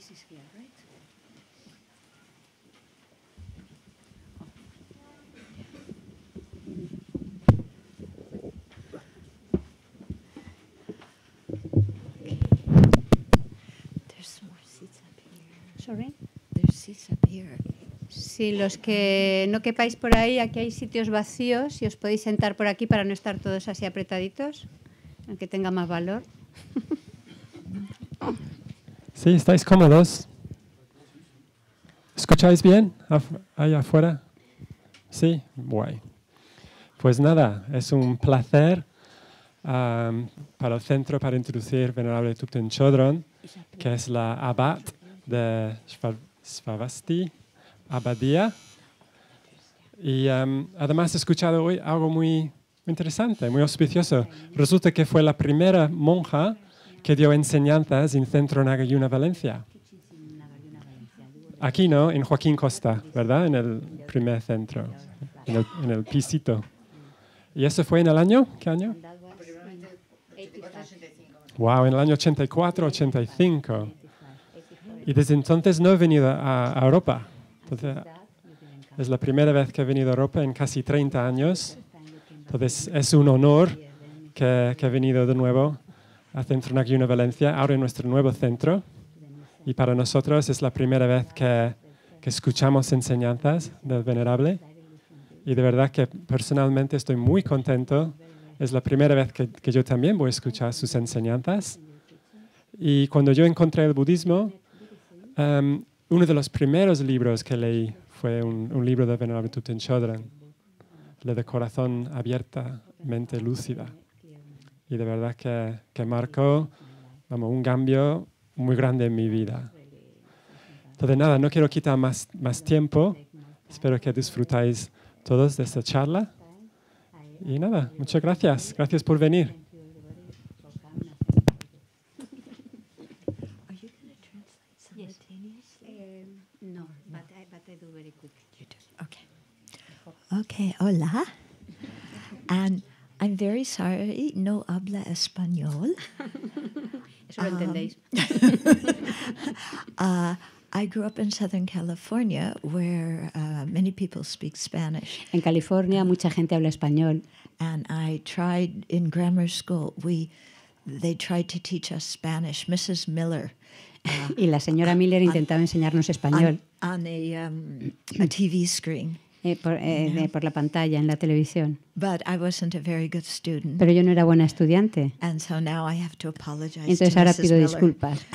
si here, Sí, los que no quepáis por ahí, aquí hay sitios vacíos y os podéis sentar por aquí para no estar todos así apretaditos, aunque tenga más valor. ¿Sí? ¿Estáis cómodos? ¿Escucháis bien ahí afuera? Sí, guay. Pues nada, es un placer para el centro para introducir Venerable Tupten Chodron, que es la abad de Svavasti, abadía. Y además he escuchado hoy algo muy interesante, muy auspicioso. Resulta que fue la primera monja que dio enseñanzas en Centro Nagayuna Valencia. Aquí, ¿no? En Joaquín Costa, ¿verdad? En el primer centro, en el, en pisito. ¿Y eso fue en el año? ¿Qué año? Wow, en el año 84, 85. Y desde entonces no he venido a, Europa. Entonces, es la primera vez que he venido a Europa en casi 30 años. Entonces es un honor que he venido de nuevo a Centro Naguiuna Valencia, ahora en nuestro nuevo centro. Y para nosotros es la primera vez que, escuchamos enseñanzas del Venerable. Y de verdad que personalmente estoy muy contento. Es la primera vez que, yo también voy a escuchar sus enseñanzas. Y cuando yo encontré el budismo, em, uno de los primeros libros que leí fue un, libro del Venerable en le de Corazón abierta, mente Lúcida y de verdad que, que marcó vamos, un cambio muy grande en mi vida. Entonces, nada, no quiero quitar más, más tiempo. Espero que disfrutáis todos de esta charla. Y nada, muchas gracias. Gracias por venir. very sorry, no habla español. Eso lo um, entendéis. uh, I grew up in Southern California, where uh, many people speak Spanish. En California, mucha gente habla español. And I tried in grammar school. We, they tried to teach us Spanish. Mrs. Miller. Uh, y la señora Miller uh, intentaba enseñarnos español. On, on a, um, a TV screen. Eh, por, eh, por, la pantalla en la televisión. Pero yo no era buena estudiante. Entonces ahora pido disculpas.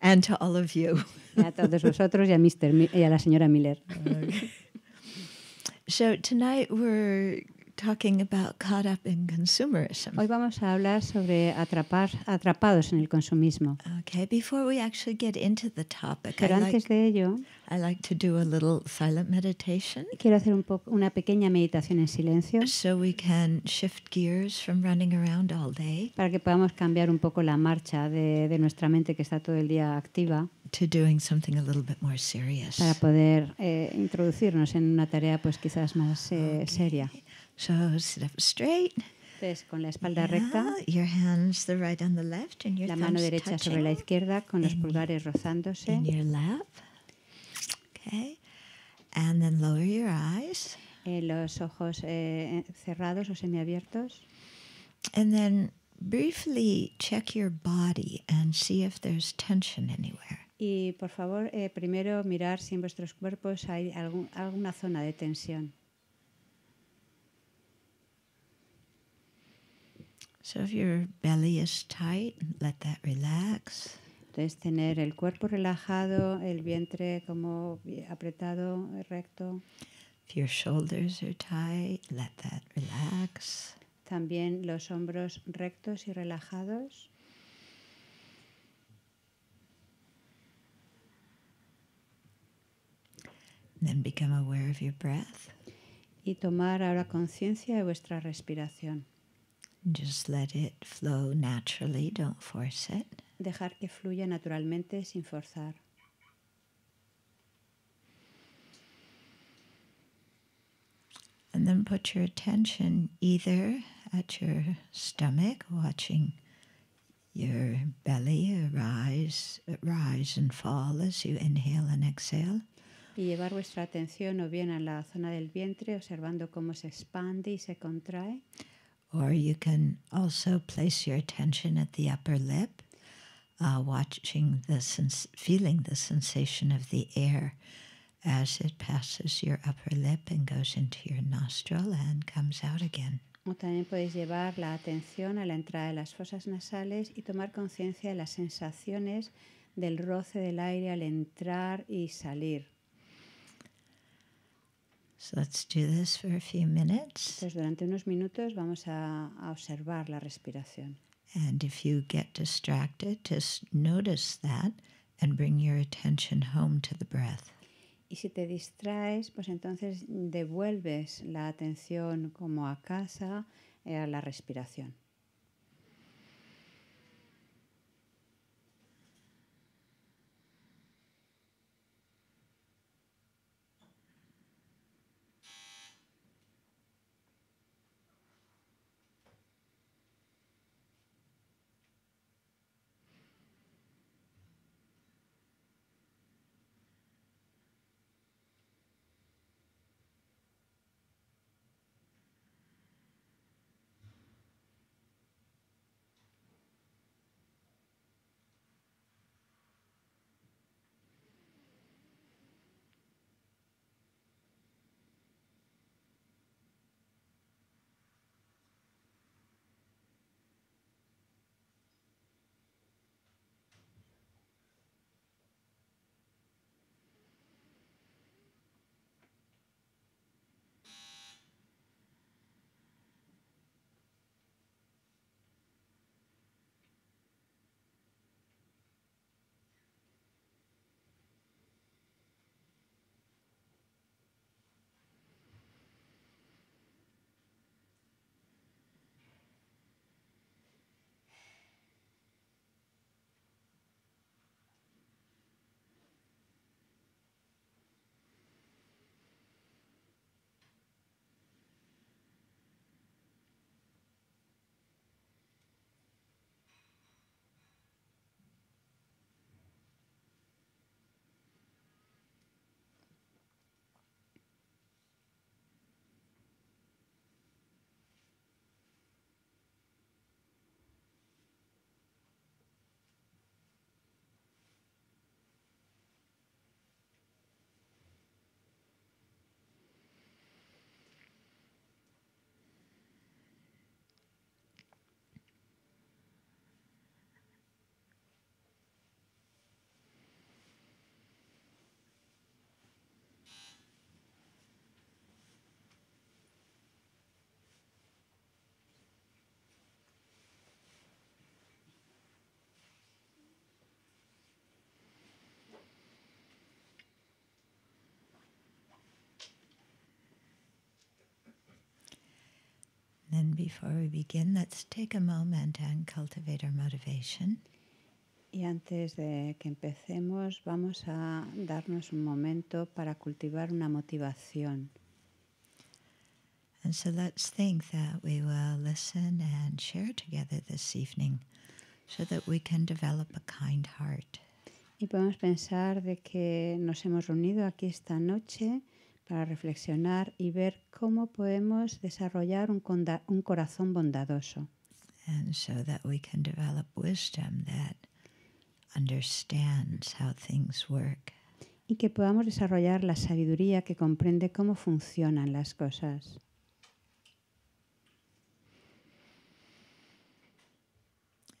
And a todos vosotros y a, y a la señora Miller. So tonight we're Hoy vamos a hablar sobre atrapar, atrapados en el consumismo. Okay, before we actually get into the topic, Pero antes de ello, like to do a little silent meditation. Quiero hacer un una pequeña meditación en silencio. So we can shift gears from running around all day. Para que podamos cambiar un poco la marcha de, nuestra mente que está todo el día activa. To doing something a little bit more serious. Para poder eh, introducirnos en una tarea pues quizás más eh, seria. So sit up straight. Entonces, con la espalda recta, your hands the right on the left and your la mano derecha sobre la izquierda, con los pulgares rozándose. In your lap. Okay. And then lower your eyes. Eh, los ojos eh, cerrados o semiabiertos. And then briefly check your body and see if there's tension anywhere. Y por favor, eh, primero mirar si en vuestros cuerpos hay algún, alguna zona de tensión. So if your belly is tight, let that relax. Entonces tener el cuerpo relajado, el vientre como apretado, recto. If your shoulders are tight, let that relax. También los hombros rectos y relajados. Then become aware of your breath. Y tomar ahora conciencia de vuestra respiración. Just let it flow naturally, don't force it. Dejar que fluya naturalmente sin forzar. And then put your attention either at your stomach, watching your belly rise, rise and fall as you inhale and exhale. Y llevar vuestra atención o bien a la zona del vientre, observando cómo se expande y se contrae or you can also place your attention at the upper lip, uh, watching the sens- feeling the sensation of the air as it passes your upper lip and goes into your nostril and comes out again. O también podéis llevar la atención a la entrada de las fosas nasales y tomar conciencia de las sensaciones del roce del aire al entrar y salir. So let's do this for a few minutes. Entonces durante unos minutos vamos a, a observar la respiración. And if you get distracted, just notice that and bring your attention home to the breath. Y si te distraes, pues entonces devuelves la atención como a casa, eh, a la respiración. before we begin, let's take a moment and cultivate our motivation. Y antes de que empecemos, vamos a darnos un momento para cultivar una motivación. And so let's think that we will listen and share together this evening so that we can develop a kind heart. Y podemos pensar de que nos hemos reunido aquí esta noche para reflexionar y ver cómo podemos desarrollar un, un corazón bondadoso. And so that we can develop wisdom that understands how things work. Y que podamos desarrollar la sabiduría que comprende cómo funcionan las cosas.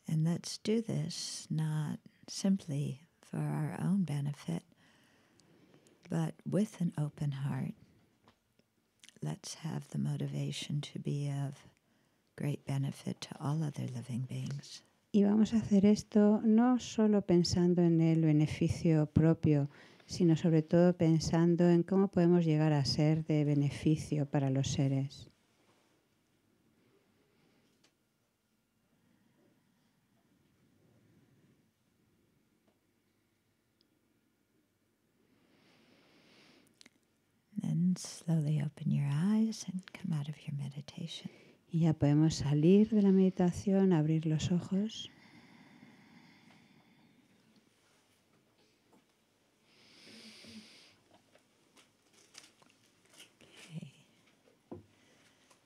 And let's do this not simply for our own benefit. But with an open heart, let's have the motivation to be of great benefit to all other living beings. Y vamos a hacer esto no solo pensando en el beneficio propio, sino sobre todo pensando en cómo podemos llegar a ser de beneficio para los seres. Y ya podemos salir de la meditación, abrir los ojos.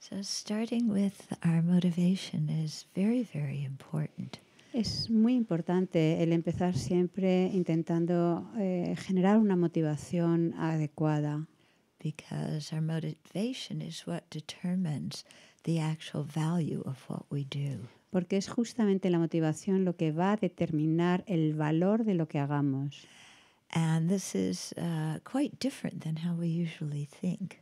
So starting with our motivation is very, very important. Es muy importante el empezar siempre intentando eh, generar una motivación adecuada. because our motivation is what determines the actual value of what we do. Porque es justamente la motivación lo que va a determinar el valor de lo que hagamos. And this is uh, quite different than how we usually think.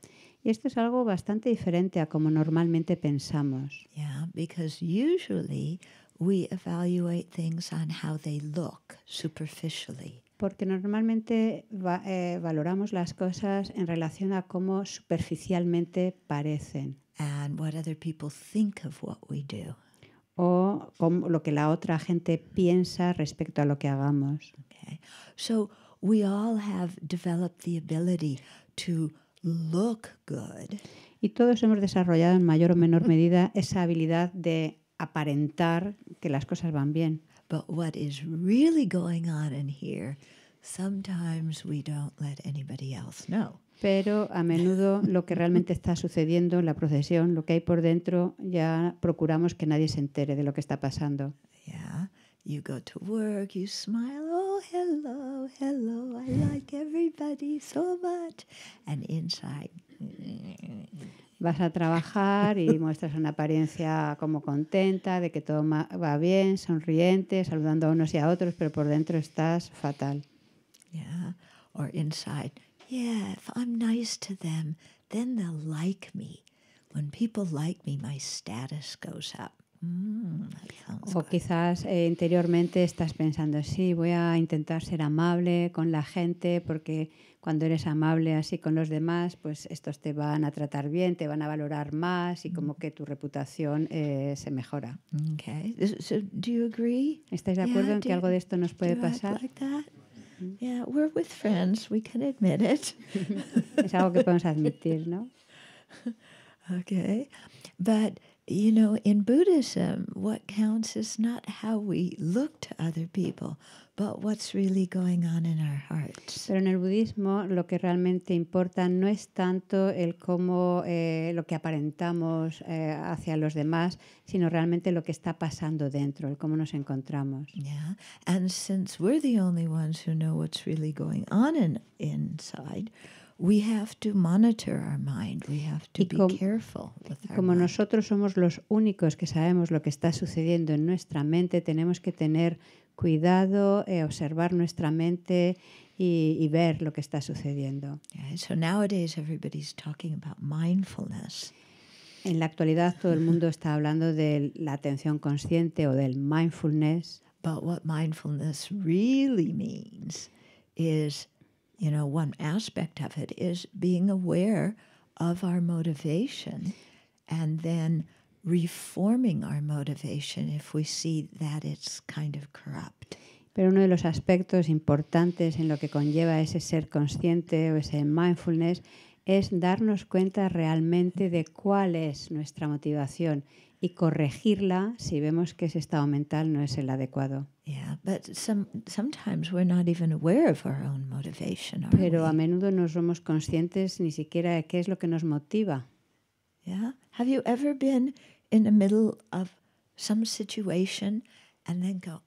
Y esto es algo bastante diferente a como normalmente pensamos. Yeah, because usually we evaluate things on how they look superficially. porque normalmente eh, valoramos las cosas en relación a cómo superficialmente parecen. O lo que la otra gente piensa respecto a lo que hagamos. Y todos hemos desarrollado en mayor o menor medida esa habilidad de aparentar que las cosas van bien. But what is really going on in here, sometimes we don't let anybody else know. Pero a menudo lo que realmente está sucediendo en la procesión, lo que hay por dentro, ya procuramos que nadie se entere de lo que está pasando. Yeah. You go to work, you smile, oh, hello, hello, I like everybody so much. And inside, vas a trabajar y muestras una apariencia como contenta, de que todo va bien, sonriente, saludando a unos y a otros, pero por dentro estás fatal. Yeah, or inside. Yeah, if I'm nice to them, then they'll like me. When people like me, my status goes up. Mm, o quizás eh, interiormente estás pensando, sí, voy a intentar ser amable con la gente porque cuando eres amable así con los demás, pues estos te van a tratar bien, te van a valorar más y como mm. que tu reputación eh, se mejora. Mm. Okay. ¿Estáis de acuerdo en que algo de esto nos puede pasar? Mm. Yeah, we're with friends, we can es algo que podemos admitir, ¿no? Okay. But you know, in Buddhism, what counts is not how we look to other people, pero en el budismo lo que realmente importa no es tanto el cómo eh, lo que aparentamos eh, hacia los demás, sino realmente lo que está pasando dentro, el cómo nos encontramos. and since we're the only ones who know what's really going on inside. We have to monitor our mind. We have to be careful como nosotros somos los únicos que sabemos lo que está sucediendo en nuestra mente, tenemos que tener cuidado, eh, observar nuestra mente y, y, ver lo que está sucediendo. talking about mindfulness. En la actualidad todo el mundo está hablando de la atención consciente o del mindfulness. But what mindfulness really means is, you know, one aspect of it is being aware of our motivation and then reforming our motivation if we see that it's kind of corrupt. Pero uno de los aspectos importantes en lo que conlleva ese ser consciente o ese mindfulness es darnos cuenta realmente de cuál es nuestra motivación y corregirla si vemos que ese estado mental no es el adecuado. Pero a menudo no somos conscientes ni siquiera de qué es lo que nos motiva. Yeah? Have you ever been in the middle of some situation and then go,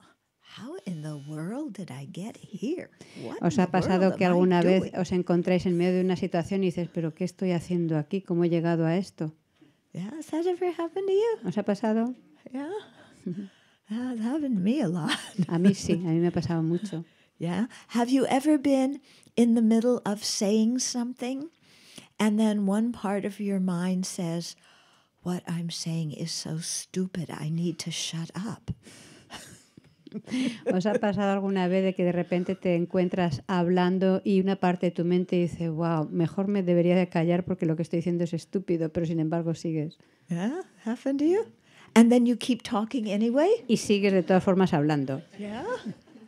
How in the world did I get here? What ¿Os ha pasado que alguna vez os encontráis en medio de una situación y dices, pero qué estoy haciendo aquí? ¿Cómo he llegado a esto? Yeah, has that ever happened to you? ¿Os ha pasado? Yeah. yeah that happened to me a lot. a mí sí, a mí me ha pasado mucho. Yeah. Have you ever been in the middle of saying something And then one part of your mind says, What I'm saying is so stupid, I need to shut ¿Os ha pasado alguna vez de que de repente te encuentras hablando y una parte de tu mente dice, wow, mejor me debería de callar porque lo que estoy diciendo es estúpido, pero sin embargo sigues? to you. And then you keep talking anyway. Y sigues de todas formas hablando. Yeah.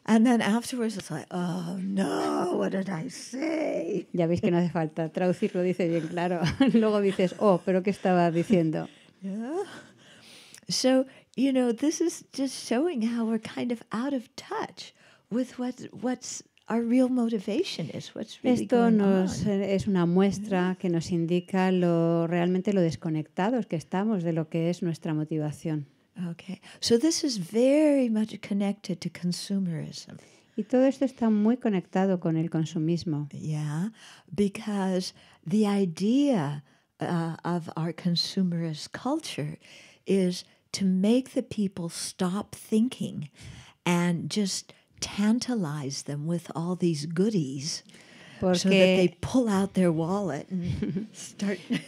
And then afterwards it's like, oh no, what did I say? Ya veis que no hace falta traducirlo, dice bien claro. Luego dices, oh, pero ¿qué estaba diciendo? Yeah. So, you know, this is just showing how we're kind of out of touch with what, what's Our real motivation is what's really Esto nos, on. es una muestra que nos indica lo realmente lo desconectados que estamos de lo que es nuestra motivación. Okay. So this is very much connected to consumerism. Y todo esto está muy conectado con el consumismo. Yeah, because the idea uh, of our consumerist culture is to make the people stop thinking and just tantalize them with all these goodies. Porque,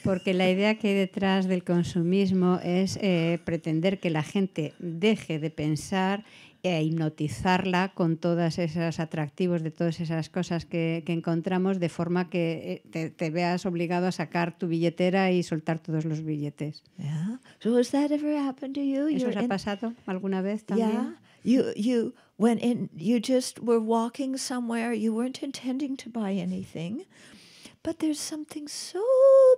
porque la idea que hay detrás del consumismo es eh, pretender que la gente deje de pensar e hipnotizarla con todos esos atractivos de todas esas cosas que, encontramos, de forma que eh, te, veas obligado a sacar tu billetera y soltar todos los billetes. ¿Eso os ha pasado alguna vez también? when in, you just were walking somewhere, you weren't intending to buy anything, but there's something so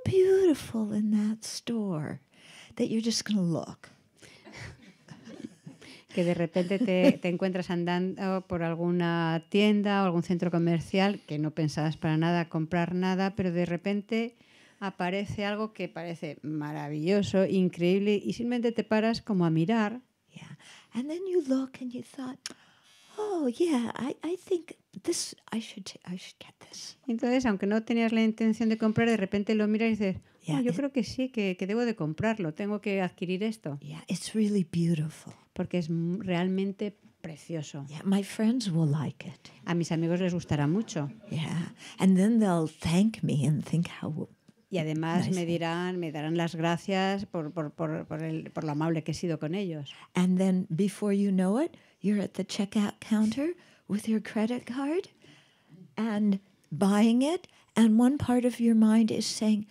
beautiful in that store that you're just going to look. que de repente te, te, encuentras andando por alguna tienda o algún centro comercial que no pensabas para nada comprar nada, pero de repente aparece algo que parece maravilloso, increíble y simplemente te paras como a mirar. Yeah. And then you look and you thought, oh yeah, I, I think this, I should, I should get this. Entonces, aunque no tenías la intención de comprar, de repente lo miras y dices, oh, yo creo que sí, que, que, debo de comprarlo, tengo que adquirir esto. Yeah, it's really beautiful. Porque es realmente precioso. Yeah, my friends will like it. A mis amigos les gustará mucho. Yeah, and then they'll thank me and think how y además me dirán, me darán las gracias por, por, por, por, el, por lo amable que he sido con ellos. And then before you know it, you're at the checkout counter with your credit card and buying it, and one part of your mind is saying,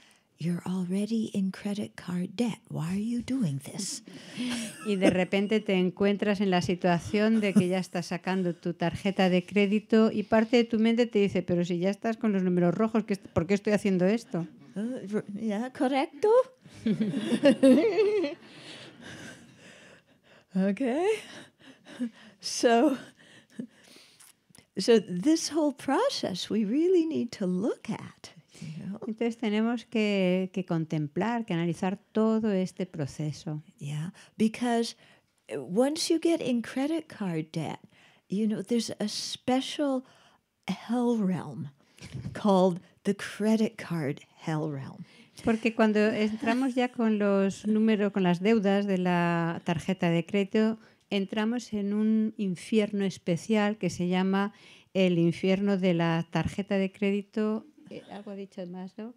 You're already in credit card debt. Why are you doing this? Y de repente te encuentras en la situación de que ya estás sacando tu tarjeta de crédito y parte de tu mente te dice, pero si ya estás con los números rojos, ¿por qué estoy haciendo esto? Uh, ¿Ya correcto? okay. so, so this whole process we really need to look at. You Entonces tenemos que, que contemplar, que analizar todo este proceso. Yeah, because eh, once you get in credit card debt, you know, there's a special hell realm called the credit card hell realm. Porque cuando entramos ya con los números, con las deudas de la tarjeta de crédito, entramos en un infierno especial que se llama el infierno de la tarjeta de crédito. Eh, algo ha dicho más, ¿no?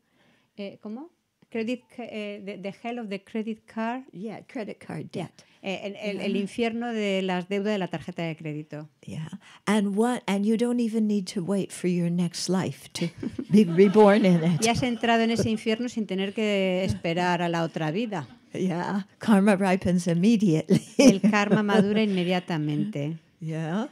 Eh, ¿Cómo? Credit, the, eh, hell of the credit card. Yeah, credit card debt. Eh, el, infierno de las deudas de la tarjeta de crédito. Yeah, and what? And you don't even need to wait for your next life to be reborn in it. has entrado en ese infierno sin tener que esperar a la otra vida. Yeah, karma ripens immediately. El karma madura inmediatamente. Yeah.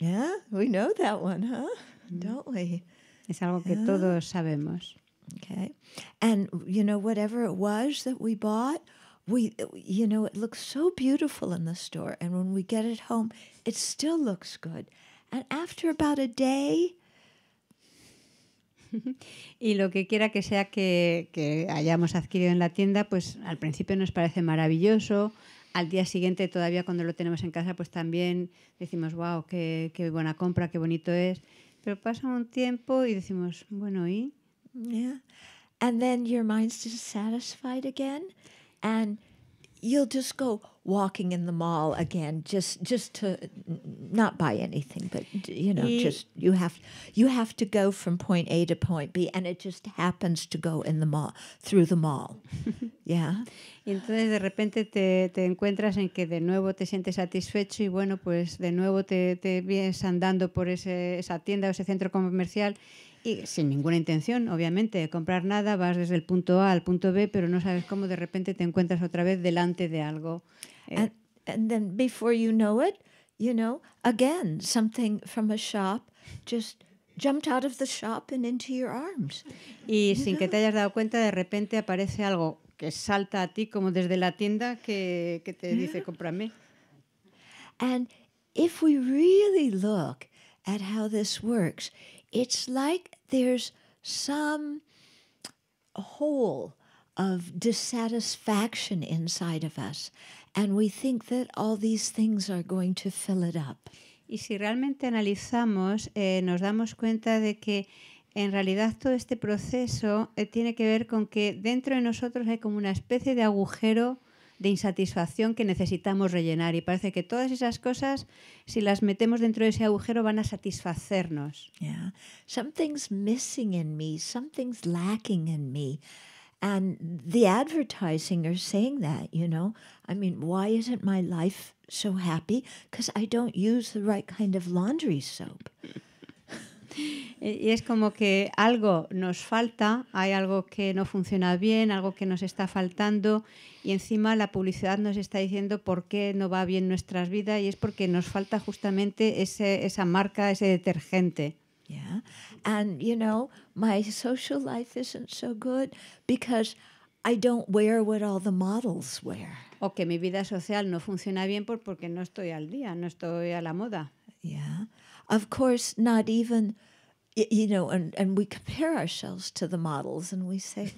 Yeah, we know that one, huh? Mm. Don't we? Es algo que yeah. todos sabemos. Okay. And you know whatever it was that we bought, we you know it looks so beautiful in the store and when we get it home, it still looks good. And after about a day, Y lo que quiera que sea que, hayamos adquirido en la tienda, pues al principio nos parece maravilloso, al día siguiente todavía cuando lo tenemos en casa, pues también decimos, wow, qué, buena compra, qué bonito es. Pero pasa un tiempo y decimos, bueno, ¿y? Y And then your mind's dissatisfied again and you'll just go walking in the mall again just just to not buy anything but you know just you have you have to go from point A to point B and it just happens to go in the mall through the mall yeah entonces de repente te, te encuentras en que de nuevo te sientes satisfecho y bueno pues de nuevo te, te vienes andando por ese, esa tienda o ese centro comercial Y sin ninguna intención, obviamente, de comprar nada, vas desde el punto A al punto B, pero no sabes cómo de repente te encuentras otra vez delante de algo. Eh. you know it, you know, again, something from shop jumped shop arms. Y sin que te hayas dado cuenta, de repente aparece algo que salta a ti como desde la tienda que, que te dice, cómprame. And if we really look at how this works, it's like there's some hole of dissatisfaction inside of us, and we think that all these things are going to fill it up. Y si realmente analizamos, eh, nos damos cuenta de que en realidad todo este proceso eh, tiene que ver con que dentro de nosotros hay como una especie de agujero de insatisfacción que necesitamos rellenar. Y parece que todas esas cosas, si las metemos dentro de ese agujero, van a satisfacernos. Yeah. Something's missing in me, something's lacking in me. And the advertising are saying that, you know. I mean, why isn't my life so happy? Because I don't use the right kind of laundry soap. Y es como que algo nos falta, hay algo que no funciona bien, algo que nos está faltando y encima la publicidad nos está diciendo por qué no va bien nuestras vidas y es porque nos falta justamente ese, esa marca, ese detergente. Yeah. you know, my social life isn't so good because I don't wear what all the models wear. O que mi vida social no funciona bien porque no estoy al día, no estoy a la moda. Ya. Of course, not even you know and and we compare ourselves to the models and we say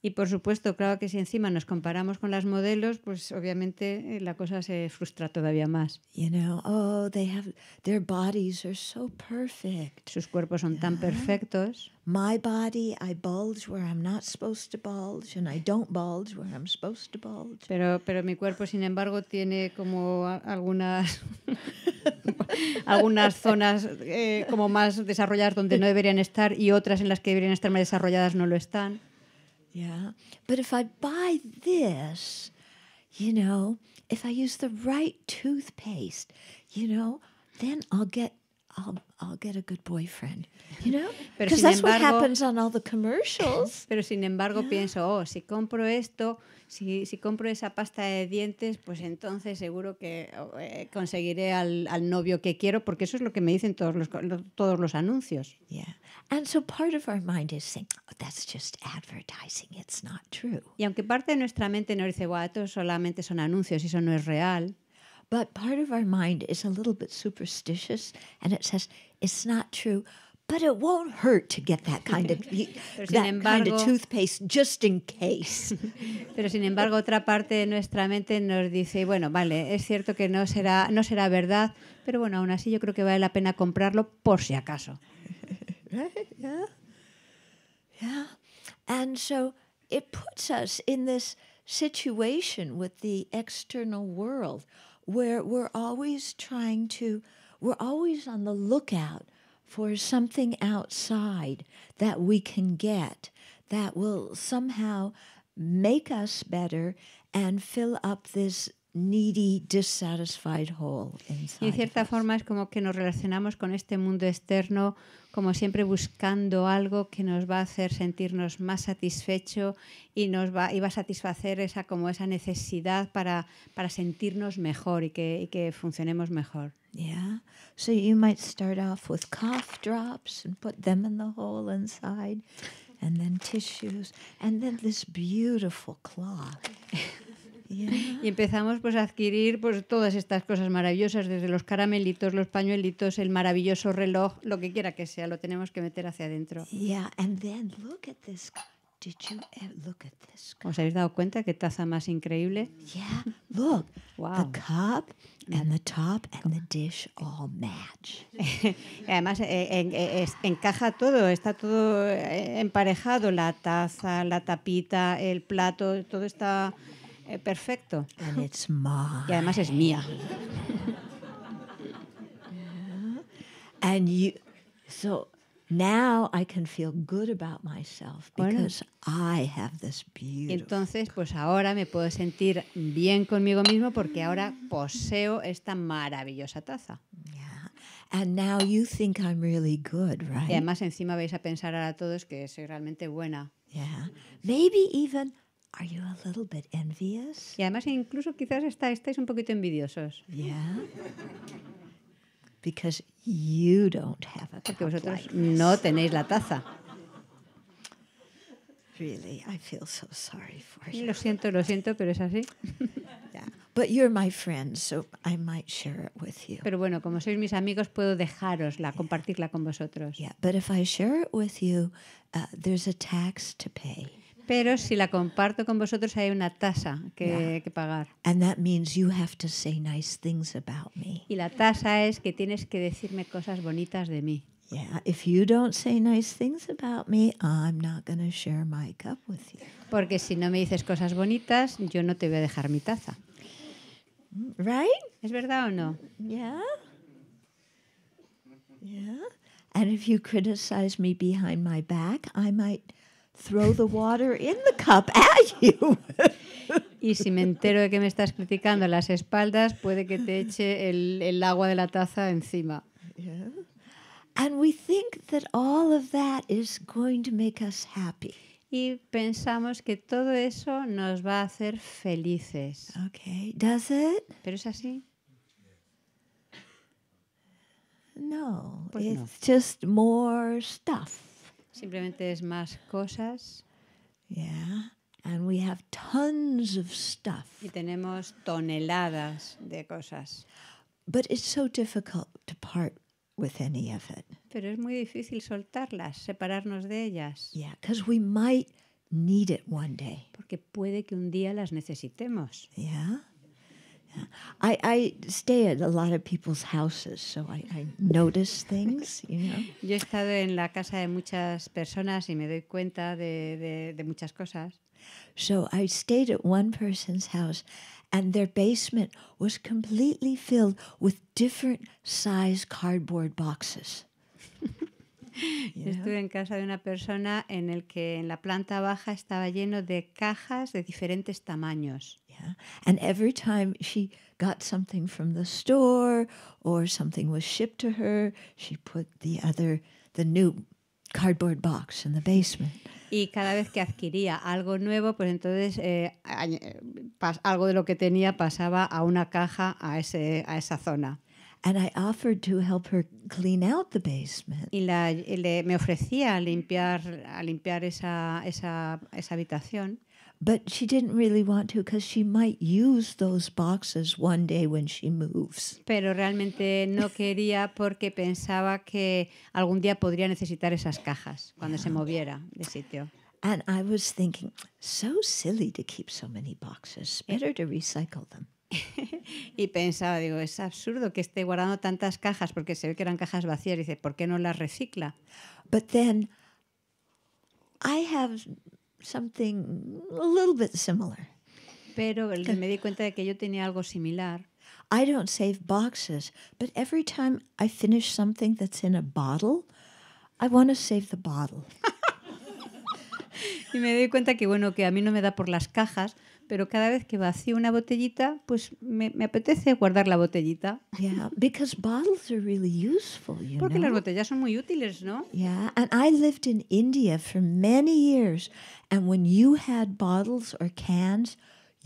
Y por supuesto, claro que si encima nos comparamos con las modelos, pues obviamente eh, la cosa se frustra todavía más. Sus cuerpos son tan perfectos. Pero pero mi cuerpo, sin embargo, tiene como algunas algunas zonas eh, como más desarrolladas donde no deberían estar y otras en las que deberían estar más desarrolladas no lo están. Yeah. But if I buy this, you know, if I use the right toothpaste, you know, then I'll get I'll, I'll get a good boyfriend, you know? Because that's embargo, what happens on all the commercials. Pero sin embargo yeah. pienso, oh, si compro esto, si, compro esa pasta de dientes, pues entonces seguro que eh, conseguiré al, novio que quiero, porque eso es lo que me dicen todos los, todos los anuncios. Y aunque parte de nuestra mente nos dice, bueno, esto solamente son anuncios, y eso no es real. But part of our mind is a little bit superstitious and it says, it's true. but it won't hurt to get that kind of that embargo, kind of toothpaste just in case. Pero sin embargo, otra parte de nuestra mente nos dice, bueno, vale, es cierto que no será no será verdad, pero bueno, aún así yo creo que vale la pena comprarlo por si acaso. Right? Yeah. Yeah. And so it puts us in this situation with the external world where we're always trying to we're always on the lookout for something outside that we can get that will somehow make us better and fill up this needy, dissatisfied hole. Inside y de cierta forma es como que nos relacionamos con este mundo externo, como siempre buscando algo que nos va a hacer sentirnos más satisfecho y nos va, y va a satisfacer esa, como esa necesidad para, sentirnos mejor y que funcionemos mejor. Yeah. So you might start off with cough drops and put them in the hole inside, and then tissues, and then this beautiful cloth. Yeah. Y empezamos pues a adquirir pues todas estas cosas maravillosas, desde los caramelitos, los pañuelitos, el maravilloso reloj, lo que quiera que sea, lo tenemos que meter hacia adentro. Yeah, and then look at this Did you look at this ¿Os habéis dado cuenta qué taza más increíble? Yeah, look. Wow. The cup and the top and the dish all match. Además eh, eh, eh, es, encaja todo, está todo emparejado, la taza, la tapita, el plato, todo está perfecto. And it's mine. Y además es mía. And you so Now I can feel good about myself because bueno. I have this beautiful... Entonces, pues ahora me puedo sentir bien conmigo mismo porque ahora poseo esta maravillosa taza. Yeah. And now you think I'm really good, right? Y además encima vais a pensar ahora todos que soy realmente buena. Yeah. Maybe even Are you a little bit envious? Y además incluso quizás está, estáis un poquito envidiosos. Yeah because you don't have a Porque vosotros like no tenéis la taza. Really, I feel so sorry for you. Lo siento, lo siento, pero es así. yeah. But you're my friend, so I might share it with you. Pero bueno, como sois mis amigos, puedo dejarosla, yeah. compartirla con vosotros. Yeah, but if I share it with you, uh, there's a tax to pay. Pero si la comparto con vosotros hay una tasa que, yeah. que pagar. And that means you have to say nice things about me. Y la tasa es que tienes que decirme cosas bonitas de mí. Yeah, if you don't say nice things about me, I'm not going to share my cup with you. Porque si no me dices cosas bonitas, yo no te voy a dejar mi taza. Right? ¿Es verdad o no? Yeah. Yeah. And if you criticize me behind my back, I might y si me entero de que me estás criticando las espaldas, puede que te eche el, agua de la taza encima. going happy. Y pensamos que todo eso nos va a hacer felices. Pero es así. No, es pues no. just more stuff. Simplemente es más cosas. Yeah. And we have tons of stuff. Y tenemos toneladas de cosas. But it's so difficult to part with any of it. Pero es muy difícil soltarlas, separarnos de ellas. Yeah, because we might need it one day. Porque puede que un día las necesitemos. Yeah. I, I, stay at a lot of people's houses, so I, I notice things, you know? Yo he estado en la casa de muchas personas y me doy cuenta de, de, de muchas cosas. So I stayed at one person's house, and their basement was completely filled with different size cardboard boxes. Yo estuve en casa de una persona en el que en la planta baja estaba lleno de cajas de diferentes tamaños. Yeah. And every time she got something from the store or something was shipped to her, she put the other, the new cardboard box in the basement. Y cada vez que adquiría algo nuevo, pues entonces eh, eh algo de lo que tenía pasaba a una caja a, ese, a esa zona. And I offered to help her clean out the basement. Y, la, y le, me ofrecía a limpiar, a limpiar esa, esa, esa habitación. but she didn't really want to because she might use those boxes one day when she moves. Pero realmente no quería porque pensaba que algún día podría necesitar esas cajas cuando yeah. se moviera de sitio. And I was thinking, so silly to keep so many boxes. Eh. Better to recycle them. y pensaba, digo, es absurdo que esté guardando tantas cajas porque se ve que eran cajas vacías. Y dice, ¿por qué no las recicla? But then I have something a little bit similar. Pero me di cuenta de que yo tenía algo similar. I don't save boxes, but every time I finish something that's in a bottle, I want to save the bottle. y me di cuenta que bueno, que a mí no me da por las cajas, pero cada vez que vacío una botellita, pues me, apetece guardar la botellita. Yeah, because bottles are really useful, you Porque las botellas son muy útiles, ¿no? Yeah, and I lived in India for many years, and when you had bottles or cans,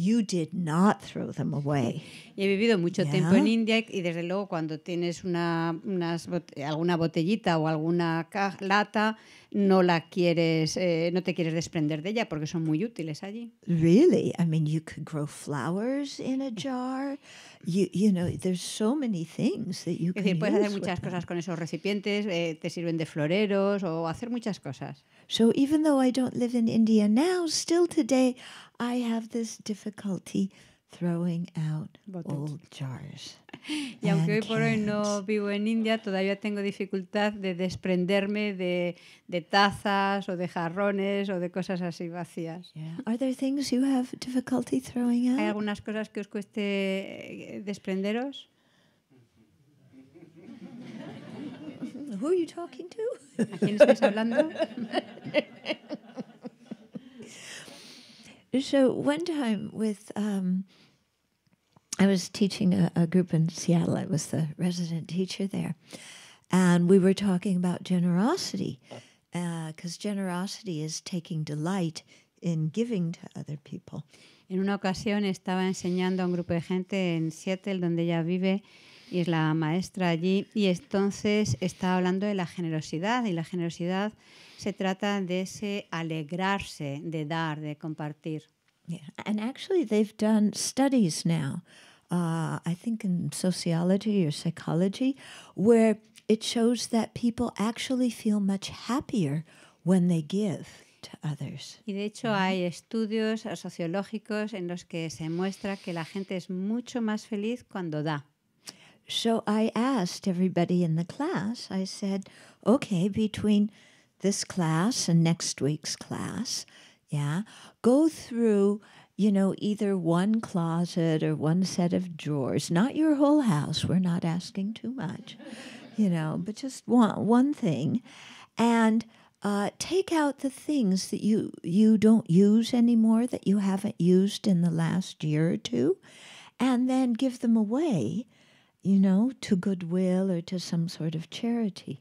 You did not throw them away. Y he vivido mucho tiempo en India y desde luego cuando tienes una, unas, alguna botellita o alguna lata no la quieres, eh, no te quieres desprender de ella porque son muy útiles allí. Really, I mean, you could grow flowers in a jar. You, you know, there's so many things that you can. Es decir, puedes hacer muchas cosas con esos recipientes. Eh, te sirven de floreros o hacer muchas cosas. So even though I don't live in India now, still today I have this difficulty throwing out old jars. Y aunque hoy por hoy no vivo en India, todavía tengo dificultad de desprenderme de, tazas o de jarrones o de cosas así vacías. ¿Hay algunas cosas que os cueste eh, desprenderos? Who are you talking to? ¿A quién estás hablando? so one time with um, I was teaching a, a, group in Seattle. I was the resident teacher there, and we were talking about generosity, because uh, generosity is taking delight in giving to other people. En una ocasión estaba enseñando a un grupo de gente en Seattle donde ella vive y es la maestra allí, y entonces está hablando de la generosidad, y la generosidad se trata de ese alegrarse, de dar, de compartir. Y de hecho mm-hmm. hay estudios sociológicos en los que se muestra que la gente es mucho más feliz cuando da. So I asked everybody in the class, I said, okay, between this class and next week's class, yeah, go through, you know, either one closet or one set of drawers, not your whole house, we're not asking too much, you know, but just one, one thing, and uh, take out the things that you, you don't use anymore, that you haven't used in the last year or two, and then give them away goodwill some sort of charity.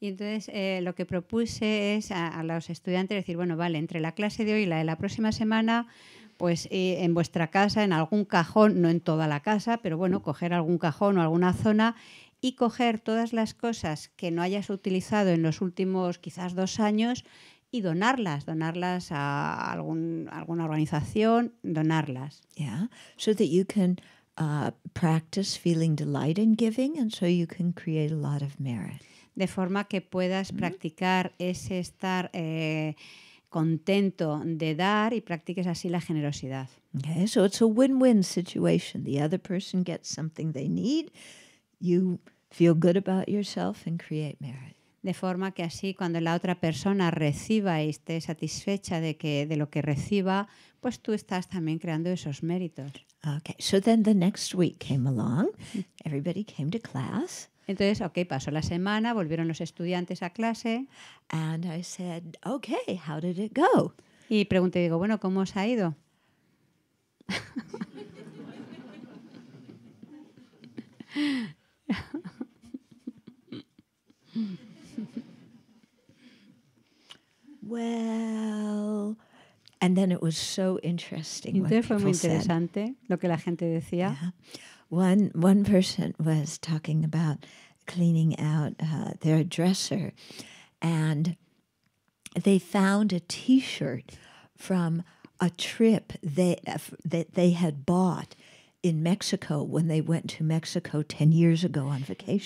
Y entonces eh, lo que propuse es a, los estudiantes decir, bueno, vale, entre la clase de hoy y la de la próxima semana, pues eh, en vuestra casa, en algún cajón, no en toda la casa, pero bueno, coger algún cajón o alguna zona y coger todas las cosas que no hayas utilizado en los últimos quizás dos años y donarlas, donarlas a, algún, alguna organización, donarlas. ya so that you can uh, practice feeling delight in giving, and so you can create a lot of merit. De forma que puedas mm -hmm. practicar ese estar eh, contento de dar y practiques así la generosidad. Okay, so it's a win-win situation. The other person gets something they need, you feel good about yourself and create merit. de forma que así cuando la otra persona reciba y esté satisfecha de que de lo que reciba, pues tú estás también creando esos méritos. Okay, so then the next week came along, everybody came to class. Entonces, ok, pasó la semana, volvieron los estudiantes a clase. And I said, okay, how did it go? Y pregunté, digo, bueno, ¿cómo os ha ido? well. And then it was so interesting. Entonces fue muy interesante said. lo que la gente decía. Yeah. One one person was talking about cleaning out uh, their dresser, and they found a T-shirt from a trip they, uh, that they had bought in when went Mexico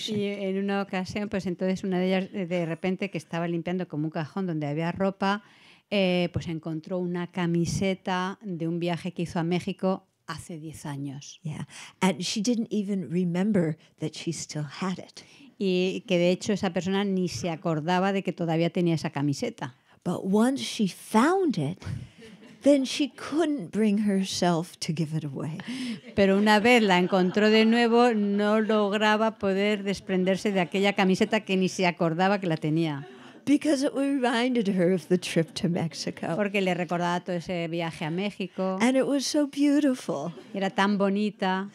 Y en una ocasión, pues entonces una de ellas eh, de repente que estaba limpiando como un cajón donde había ropa, eh, pues encontró una camiseta de un viaje que hizo a México hace 10 años. Yeah. And she didn't even remember that she still had it. Y que de hecho esa persona ni se acordaba de que todavía tenía esa camiseta. But once she found it, then she couldn't bring herself to give it away. Pero una vez la encontró de nuevo, no lograba poder desprenderse de aquella camiseta que ni se acordaba que la tenía. Because it reminded her of the trip to Mexico. Porque le recordaba todo ese viaje a México. And it was so beautiful. Era tan bonita.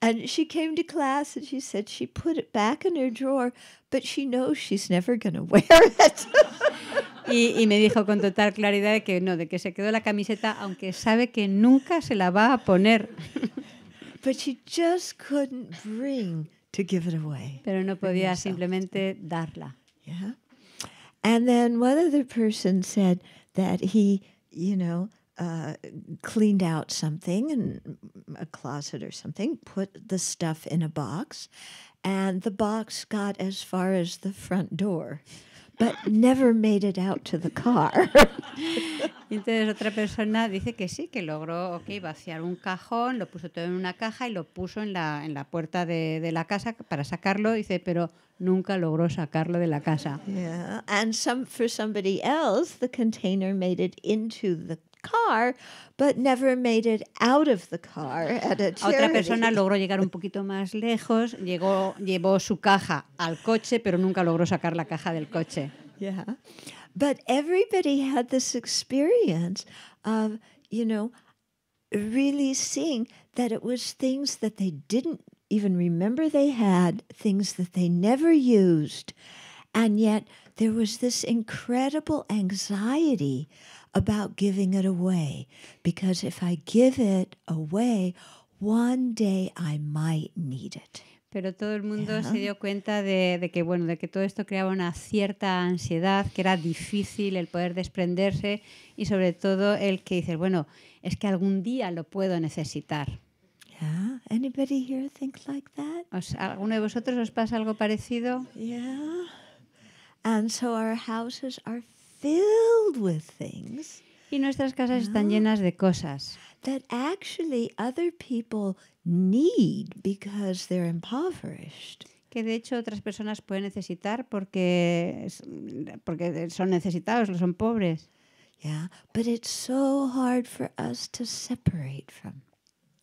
And she came to class and she said she put it back in her drawer, but she knows she's never going to wear it. Y, y, me dijo con total claridad de que no, de que se quedó la camiseta, aunque sabe que nunca se la va a poner. But she just couldn't bring to give it away. Pero no podía simplemente darla. Yeah. And then one other person said that he, you know, uh, cleaned out something in a closet or something, put the stuff in a box, and the box got as far as the front door. But never made it out to the car. Entonces otra persona dice que sí, que logró okay, vaciar un cajón, lo puso todo en una caja y lo puso en la, en la puerta de, de la casa para sacarlo. Dice, pero nunca logró sacarlo de la casa. Yeah. And some, for somebody else, the container made it into the car, but never made it out of the car at a charity. Otra persona logró llegar un poquito más lejos, llegó, llevó su caja al coche, pero nunca logró sacar la caja del coche. Yeah. But everybody had this experience of, you know, really seeing that it was things that they didn't even remember they had, things that they never used. And yet there was this incredible anxiety about giving it away because if I give it away, one day I might need it. pero todo el mundo se dio cuenta de, que bueno de que todo esto creaba una cierta ansiedad que era difícil el poder desprenderse y sobre todo el que dice, bueno es que algún día lo puedo necesitar alguno de vosotros os pasa algo parecido yeah and so our houses are things. Y nuestras casas están llenas de cosas. other people need because Que de hecho otras personas pueden necesitar porque, porque son necesitados, no son pobres.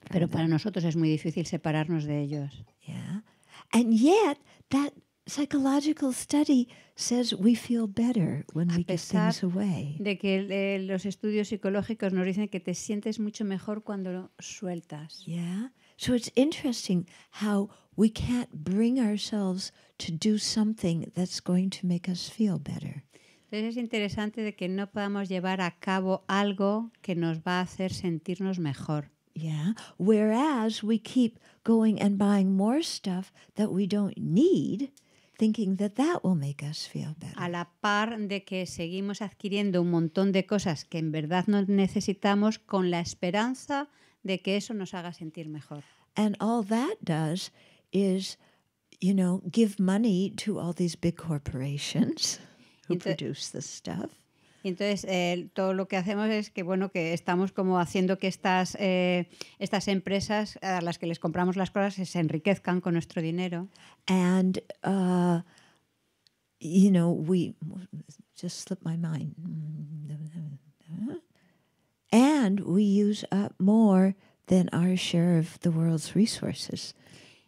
Pero para nosotros es muy difícil separarnos de ellos. Yeah. And yet that Psychological study says we feel better when we get things away. De que eh, los estudios psicológicos nos dicen que te sientes mucho mejor cuando lo sueltas. Yeah. So it's interesting how we can't bring ourselves to do something that's going to make us feel better. Entonces es interesante de que no podamos llevar a cabo algo que nos va a hacer sentirnos mejor. Yeah. Whereas we keep going and buying more stuff that we don't need. A la par de que seguimos adquiriendo un montón de cosas que en verdad no necesitamos con la esperanza de que eso nos haga sentir mejor. And all that does is, you know, give money to all these big corporations who produce this stuff entonces eh, todo lo que hacemos es que bueno que estamos como haciendo que eh, estas, empresas a las que les compramos las cosas se enriquezcan con nuestro dinero. And uh, you know we just slipped my mind. And we use up more than our share of the world's resources.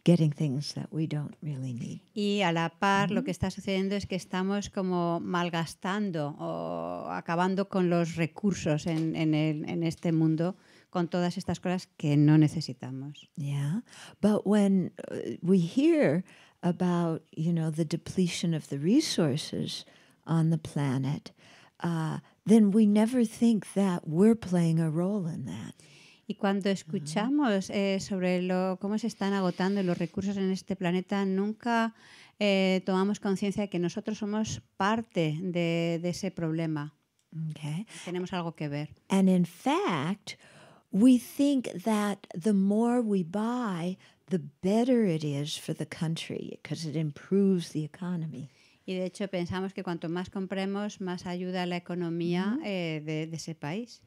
getting things that we don't really need. Y a la par, mm -hmm. lo que está sucediendo es que estamos como malgastando o acabando con los recursos en, en, el, en este mundo con todas estas cosas que no necesitamos. Yeah, but when uh, we hear about, you know, the depletion of the resources on the planet, uh, then we never think that we're playing a role in that. Y cuando ah. escuchamos eh, sobre cómo se están agotando los recursos en este planeta, nunca eh, tomamos conciencia de que nosotros somos parte de, ese problema. Tenemos algo que ver. And in fact, we think that the more we buy, the better it is for the country because it improves the economy. Y de hecho pensamos que cuanto más compremos, más ayuda a la economía eh, de ese país.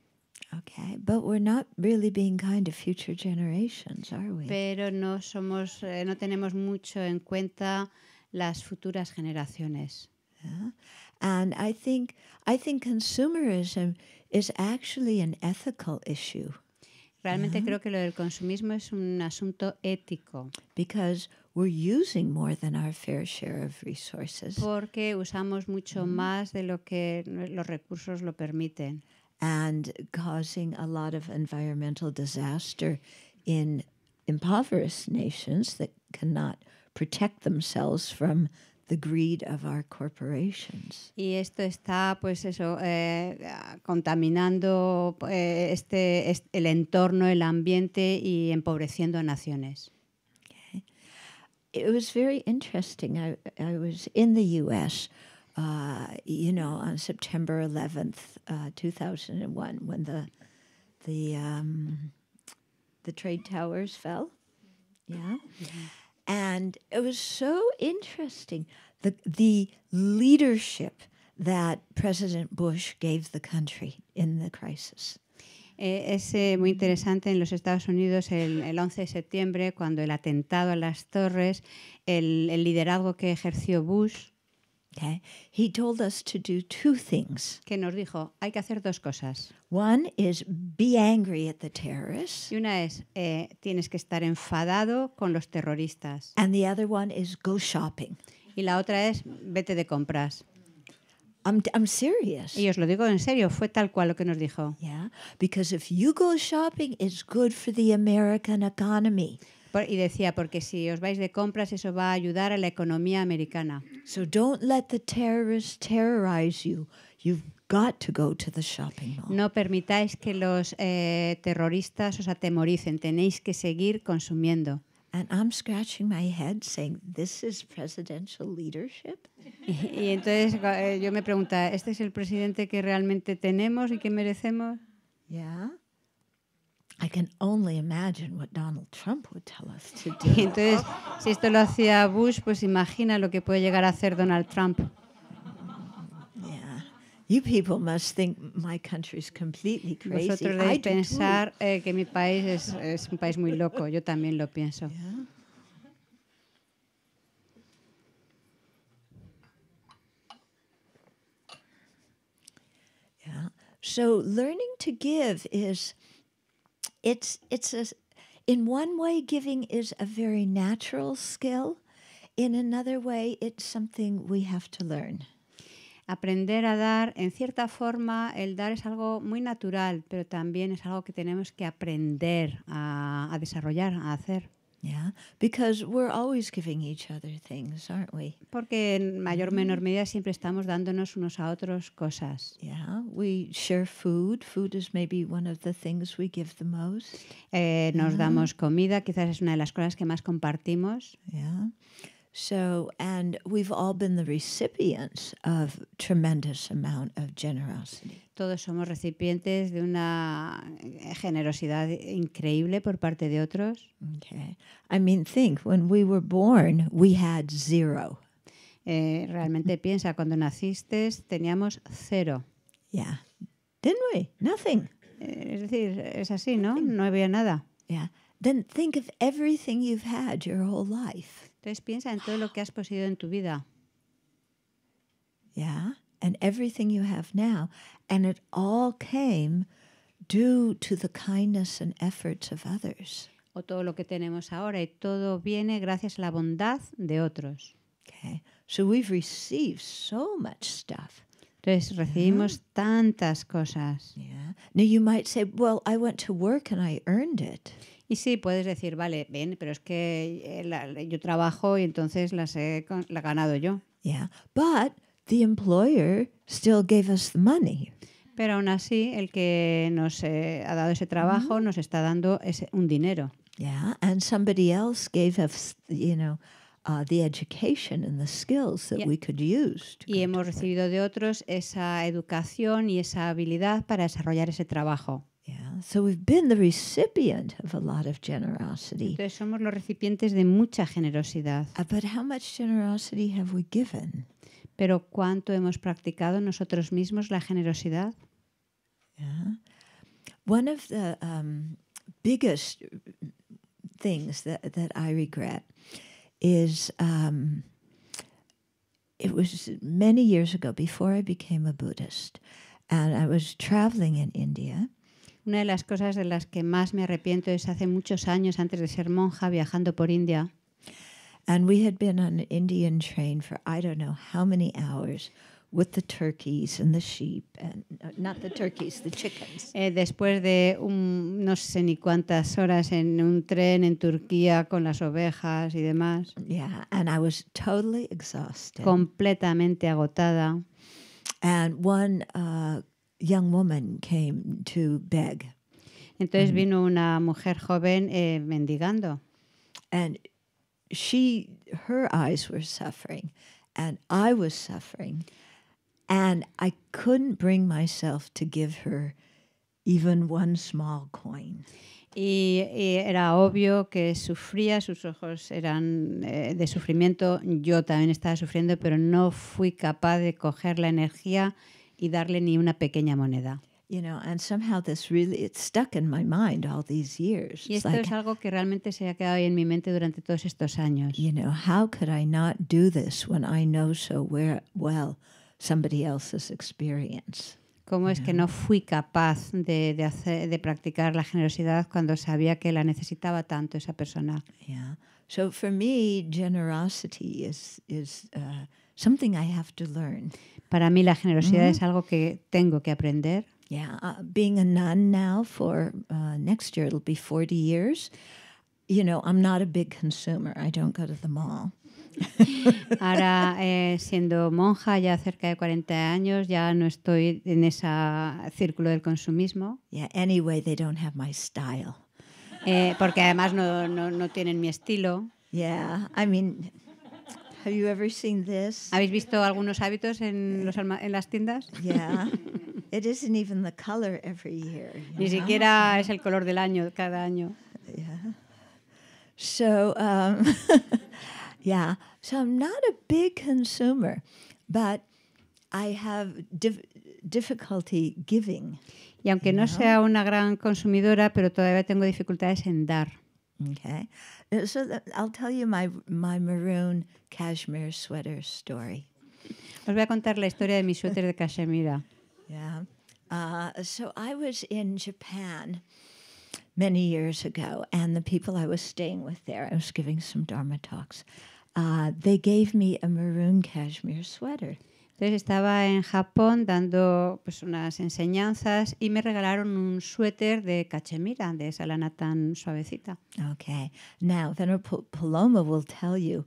Okay, but we're not really being kind to future generations, are we? Pero no somos, eh, no tenemos mucho en cuenta las futuras generaciones. Yeah. And I think I think consumerism is actually an ethical issue. Realmente creo que lo del consumismo es un asunto ético. Because we're using more than our fair share of resources. Porque usamos mucho mm. más de lo que los recursos lo permiten. and causing a lot of environmental disaster in impoverished nations that cannot protect themselves from the greed of our corporations. Y esto está, pues eso, eh, contaminando eh, este, este, el entorno, el ambiente y empobreciendo a naciones. Okay. It was very interesting. I, I was in the U.S. Uh, you know, on September 11th, uh, 2001, when the the um, the trade towers fell. Yeah. Mm-hmm. And it was so interesting the the leadership that President Bush gave the country in the crisis. Eh, es eh, muy interesante en los Estados Unidos el, el, 11 de septiembre, cuando el atentado a las torres, el, el liderazgo que ejerció Bush, Okay. He told us to do two things. Que nos dijo, hay que hacer dos cosas. One is be angry at the terrorists. Y una es eh, tienes que estar enfadado con los terroristas. And the other one is go shopping. Y la otra es vete de compras. I'm, I'm serious. Y os lo digo en serio, fue tal cual lo que nos dijo. Yeah, because if you go shopping, it's good for the American economy. y decía, porque si os vais de compras, eso va a ayudar a la economía americana. No permitáis que los eh, terroristas os atemoricen. Tenéis que seguir consumiendo. y entonces eh, yo me pregunta, ¿este es el presidente que realmente tenemos y que merecemos? Yeah. I can only imagine what Donald Trump would tell us to do. entonces, si esto lo hacía Bush, pues imagina lo que puede llegar a hacer Donald Trump. Yeah, You people must think my country's completely crazy. Vosotros debéis pensar eh, que mi país es, es, un país muy loco. Yo también lo pienso. Yeah. So learning to give is it's it's a in one way giving is a very natural skill in another way it's something we have to learn aprender a dar en cierta forma el dar es algo muy natural pero también es algo que tenemos que aprender a, a desarrollar a hacer yeah, because we're always giving each other things, aren't we? Porque en mayor o mm-hmm. menor medida siempre estamos dándonos unos a otros cosas. Yeah, we share food. Food is maybe one of the things we give the most. Eh, nos yeah. damos comida, quizás es una de las cosas que más compartimos. Yeah. So, and we've all been the recipients of tremendous amount of generosity. Todos somos recipientes de una generosidad increíble por parte de otros. Okay. I mean, think when we were born, we had zero. Eh, realmente piensa cuando naciste teníamos cero. Yeah. Didn't we? Nothing. Eh, es decir, es así, ¿no? No había nada. Yeah. Then think of everything you've had your whole life. Entonces piensa en todo lo que has poseído en tu vida. Yeah, and everything you have now, and it all came due to the kindness and efforts of others. O todo lo que tenemos ahora y todo viene gracias a la bondad de otros. Okay. So we've received so much stuff. Entonces ah. recibimos tantas cosas. Yeah. Now you might say, well, I went to work and I earned it. Y sí, puedes decir, vale, bien, pero es que eh, la, yo trabajo y entonces las he, la he ganado yo. Yeah, but the employer still gave us the money. Pero aún así, el que nos eh, ha dado ese mm-hmm. trabajo nos está dando ese, un dinero. Yeah, and somebody else gave us, you know, Uh, the education and the skills that yeah. we could use to y hemos recibido de otros esa educación y esa habilidad para desarrollar ese trabajo. Yeah. So we've been the recipient of a lot of generosity. Entonces somos los recipientes de mucha generosidad. Uh, but how much generosity have we given? Pero cuánto hemos practicado nosotros mismos la generosidad? Yeah. One of the um, biggest things that, that I regret is um, it was many years ago before I became a Buddhist, and I was traveling in India. Una de las cosas de las que más me arrepiento es hace muchos años antes de ser monja viajando por India. And we had been on an Indian train for I don't know how many hours with the turkeys and the sheep and uh, not the turkeys, the chickens. Eh, después de un, no sé ni cuántas horas en un tren en Turquía con las ovejas y demás. Yeah, and I was totally exhausted. Completamente agotada. And one uh, young woman came to beg. Entonces mm -hmm. vino una mujer joven eh, mendigando. And she, her eyes were suffering, and I was suffering. And I couldn't bring myself to give her even one small coin. Y, era obvio que sufría, sus ojos eran eh, de sufrimiento, yo también estaba sufriendo, pero no fui capaz de coger la energía y darle ni una pequeña moneda. You know, and somehow this really it stuck in my mind all these years. Y esto es algo que realmente se ha quedado en mi mente durante todos estos años. You know, how could I not do this when I know so well somebody else's experience. ¿Cómo es que no fui capaz de, de, hacer, de practicar la generosidad cuando sabía que la necesitaba tanto esa persona? Yeah. So for me, generosity is, is uh, something I have to learn. Para mí la generosidad mm -hmm. es algo que tengo que aprender. Yeah, uh, being a nun now for uh, next year it'll be 40 years. You know, I'm not a big consumer. I don't go to the mall. Ahora, eh, siendo monja ya cerca de 40 años, ya no estoy en ese círculo del consumismo. Yeah, anyway, they don't have my style. Eh, porque además no, no, no tienen mi estilo. Yeah, I mean, have you ever seen this? ¿Habéis visto algunos hábitos en, los en las tiendas? Yeah. It isn't even the color every year. Ni siquiera es el color del año cada año. Yeah. So, um, Yeah. So I'm not a big consumer, but I have dif difficulty giving. Y aunque no know? sea una gran consumidora, pero todavía tengo dificultades en dar. Okay. Uh, so the, I'll tell you my, my maroon cashmere sweater story. Os voy a contar la historia de mi suéter de cachemira. yeah. Uh, so I was in Japan many years ago, and the people I was staying with there, I was giving some Dharma talks uh, they gave me a maroon cashmere sweater. Entonces estaba en Japón dando pues, unas enseñanzas y me regalaron un suéter de cachemira, de esa lana tan suavecita. Okay. Now, Venerable Paloma will tell you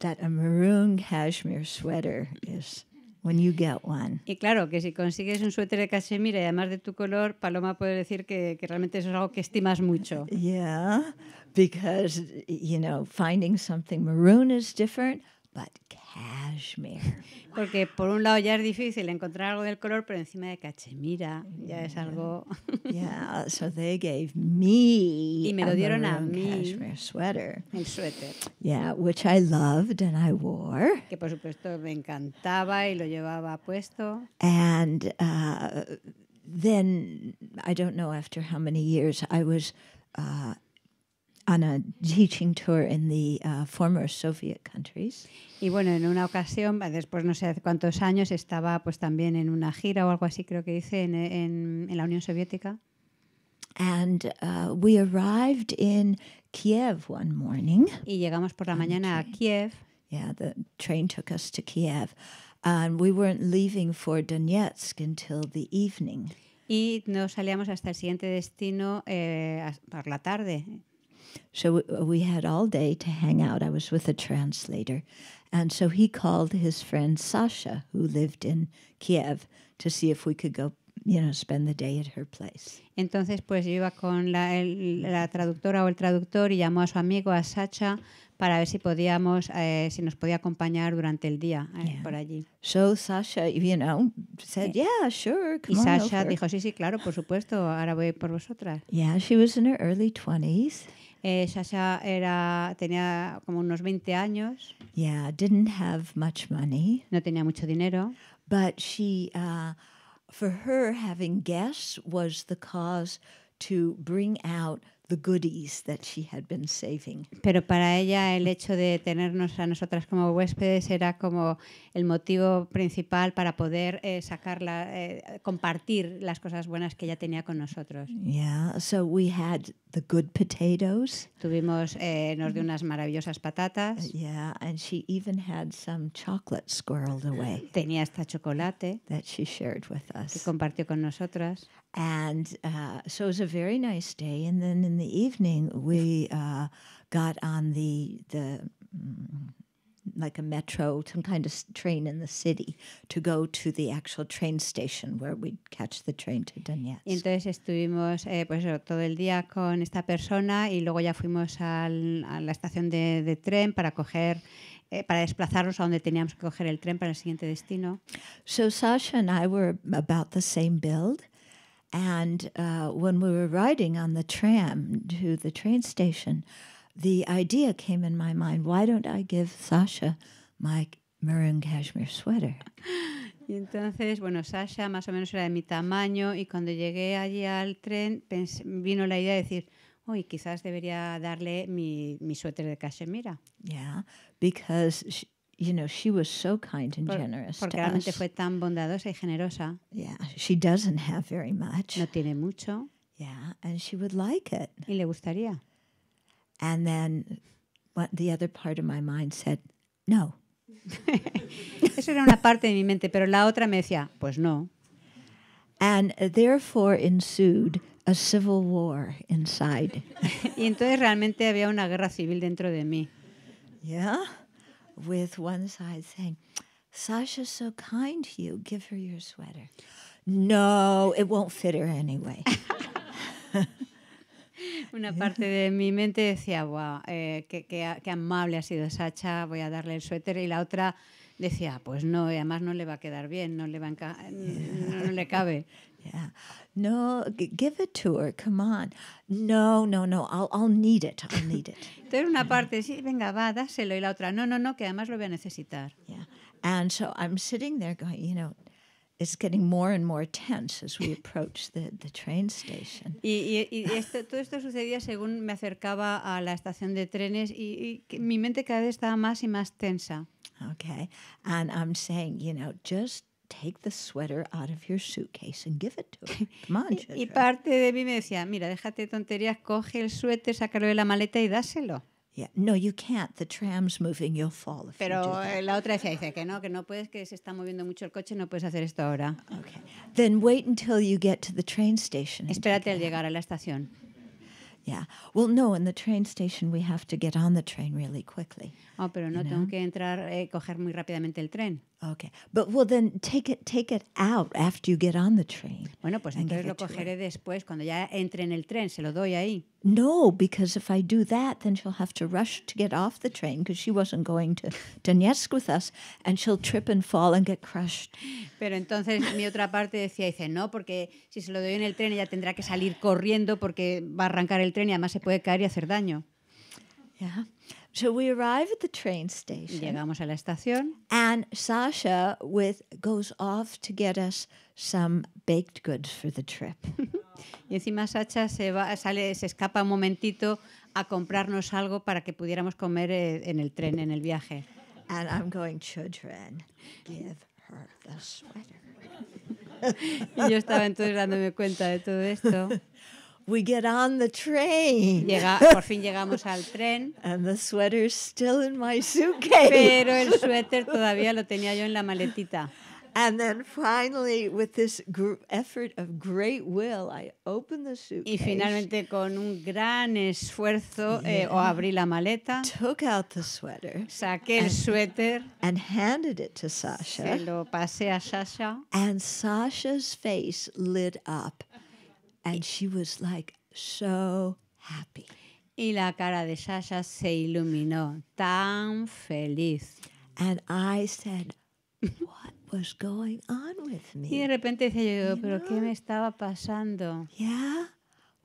that a maroon cashmere sweater is when you get one. Y claro, que si consigues un suéter de cachemira y además de tu color, Paloma puede decir que, que realmente es algo que estimas mucho. Yeah, because, you know, finding something maroon is different, but cashmere. Porque por un lado ya es difícil encontrar algo del color, pero encima de cachemira ah, ya es algo. yeah, so they gave me. Y me lo dieron a mí. Cashmere sweater. El suéter. Yeah, which I loved and I wore. Que por supuesto me encantaba y lo llevaba puesto. And uh, then I don't know after how many years I was. Uh, on a teaching tour in the uh, former Soviet countries. Y bueno, en una ocasión, después no sé cuántos años, estaba pues también en una gira o algo así, creo que hice, en, en, en la Unión Soviética. And uh, we arrived in Kiev one morning. Y llegamos por la mañana a Kiev. Yeah, the train took us to Kiev. And we weren't leaving for Donetsk until the evening. Y no salíamos hasta el siguiente destino eh, por la tarde. So uh, we had all day to hang out. I was with a translator. And so he called his friend Sasha, who lived in Kiev, to see if we could go You know, spend the day at her place. Entonces, pues yo iba con la, el, la, traductora o el traductor y llamó a su amigo, a Sasha para ver si podíamos, eh, si nos podía acompañar durante el día eh, yeah. por allí. So Sasha, you know, said, yeah, yeah sure, come Y Sasha on over. dijo, sí, sí, claro, por supuesto, ahora voy por vosotras. Yeah, she was in her early 20s. Eh, Sasha era, tenía como unos 20 años. Yeah, didn't have much money. No tenía mucho dinero. But she, uh, for her, having guests was the cause to bring out goodies that she had been saving. Pero para ella el hecho de tenernos a nosotras como huéspedes era como el motivo principal para poder eh, sacarla, eh, compartir las cosas buenas que ella tenía con nosotros. Yeah, so we had the good potatoes. Tuvimos eh, nos de unas maravillosas patatas. Yeah, and she even had some chocolate squirreled away. Tenía hasta chocolate Que compartió con nosotras. And uh, so it was a very nice day. And then in the evening, we uh, got on the the mm, like a metro, some kind of train in the city to go to the actual train station where we'd catch the train to Donetsk. entonces estuvimos eh, pues todo el día con esta persona y luego ya fuimos al, a la estación de, de tren para coger eh, para desplazarnos a donde teníamos que coger el tren para el siguiente destino. So Sasha and I were about the same build. And uh, when we were riding on the tram to the train station, the idea came in my mind why don't I give Sasha my maroon cashmere sweater? Y entonces, bueno, Sasha más o menos era de mi tamaño y cuando llegué allí al tren pensé, vino la idea de decir, uy, quizás debería darle mi, mi suéter de cachemira. Yeah, because she, you know, she was so kind and Por, generous porque to realmente us. fue tan bondadosa y generosa. Yeah, she doesn't have very much. No tiene mucho. Yeah, and she would like it. Y le gustaría. And then what the other part of my mind said, no. Eso era una parte de mi mente, pero la otra me decía, pues no. And therefore ensued a civil war inside. y entonces realmente había una guerra civil dentro de mí. Yeah with one side saying, Sasha's so kind to you, give her your sweater. No, it won't fit her anyway. Una parte de mi mente decía, wow, eh, qué, qué, qué, amable ha sido Sacha, voy a darle el suéter. Y la otra decía, pues no, además no le va a quedar bien, no le, va a no, no le cabe. Yeah. No, give it to her. Come on. No, no, no. I'll, I'll need it. I'll need it. Entonces una parte, sí, venga, va, dáselo. Y la otra, no, no, no, que además lo voy a necesitar. Yeah. And so I'm sitting there going, you know, it's getting more and more tense as we approach the, the train station. Y, y, y esto, todo esto sucedía según me acercaba a la estación de trenes y, y mi mente cada vez estaba más y más tensa. Okay. And I'm saying, you know, just Take the sweater out of your suitcase and give it to her. Come on, y, y parte de mí me decía, mira, déjate de tonterías, coge el suéter, sácalo de la maleta y dáselo. Yeah. No, you can't. The tram's moving. You'll fall. If Pero you eh, la otra decía, dice que no, que no puedes, que se está moviendo mucho el coche, no puedes hacer esto ahora. Okay. Then wait until you get to the train station. Espérate al llegar a la estación. Yeah. Well, no, in the train station we have to get on the train really quickly. Oh, pero no, know? tengo que entrar, eh, coger muy rápidamente el tren. Okay. But well then take it take it out after you get on the train. Bueno, pues entonces lo cogeré después cuando ya entre en el tren, se lo doy ahí. No, because if I do that, then she'll have to rush to get off the train because she wasn't going to Donetsk with us and she'll trip and fall and get crushed. Pero entonces mi otra parte decía, dice, no, porque si se lo doy en el tren ella tendrá que salir corriendo porque va a arrancar el tren y además se puede caer y hacer daño. Yeah. So we arrive at the train station. Llegamos a la estación. And Sasha with goes off to get us some baked goods for the trip. y encima Sasha se va, sale, se escapa un momentito a comprarnos algo para que pudiéramos comer eh, en el tren, en el viaje. And I'm going, children, give her the sweater. y yo estaba entonces dándome cuenta de todo esto. We get on the train. Llega, por fin llegamos al tren. And the sweater's still in my suitcase. Pero el suéter todavía lo tenía yo en la maletita. And then finally, with this effort of great will, I opened the suitcase. Y finalmente con un gran esfuerzo eh, yeah. eh, o abrí la maleta. Took out the sweater. Saqué and, el suéter. And handed it to Sasha. Se lo pasé a Sasha. And Sasha's face lit up. And she was like so happy. Y la cara de Sasha se iluminó, tan feliz. And I said, what was going on with me? Y de repente decía yo, pero know? ¿qué me estaba pasando? Yeah.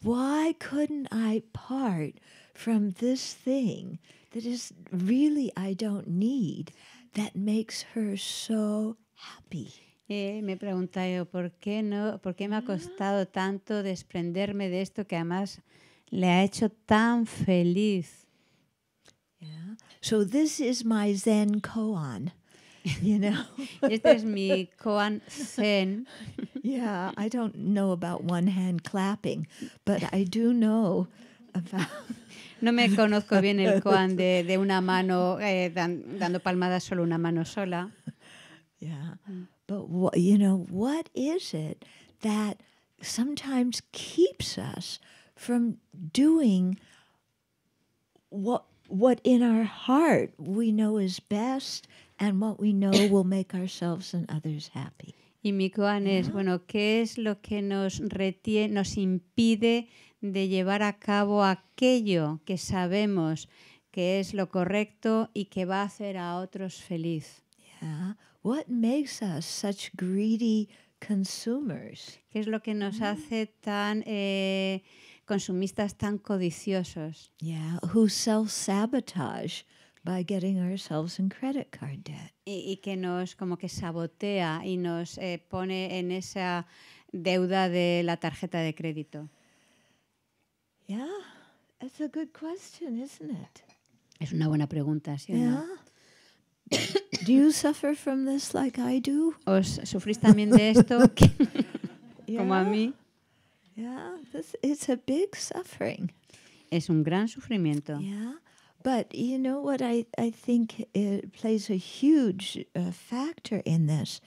Why couldn't I part from this thing that is really I don't need that makes her so happy? Eh, me pregunta yo, ¿por qué, no, ¿por qué me ha ah. costado tanto desprenderme de esto que además le ha hecho tan feliz? Yeah. So this is my Zen koan. You know? este es mi koan zen. yeah, I don't know about one hand clapping, but I do know about No me conozco bien el koan de, de una mano eh, dando palmadas solo una mano sola. Mm. But what, you know, what is it that sometimes keeps us from doing what what in our heart we know is best and what we know will make ourselves and others happy? Y mi koan es, bueno, ¿qué es lo que nos retiene, nos impide de llevar a cabo aquello que sabemos que es lo correcto y que va a hacer a otros feliz? Yeah. What makes us such greedy consumers? ¿Qué es lo que nos mm. hace tan eh, consumistas, tan codiciosos? Yeah, who self-sabotage by getting ourselves in credit card debt. Y, y que nos como que sabotea y nos eh, pone en esa deuda de la tarjeta de crédito. Yeah, it's a good question, isn't it? Es una buena pregunta, ¿sí o yeah. no? Do you suffer from this like I do? ¿Os sufrís también de esto como a mí? Yeah, this, it's a big suffering. Es un gran sufrimiento. Yeah. But you know what I, I think it plays a huge uh, factor in this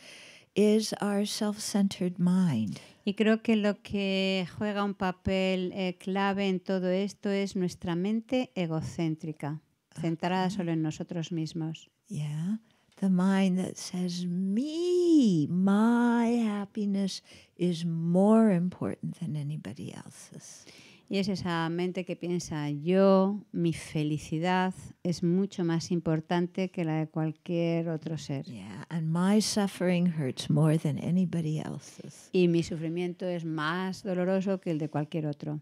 is our self-centered mind. Y creo que lo que juega un papel eh, clave en todo esto es nuestra mente egocéntrica, centrada solo en nosotros mismos. Yeah. the mind that says, me, my happiness is more important than anybody else's. Y es esa mente que piensa, yo, mi felicidad es mucho más importante que la de cualquier otro ser. Yeah, and my suffering hurts more than anybody else's. Y mi sufrimiento es más doloroso que el de cualquier otro.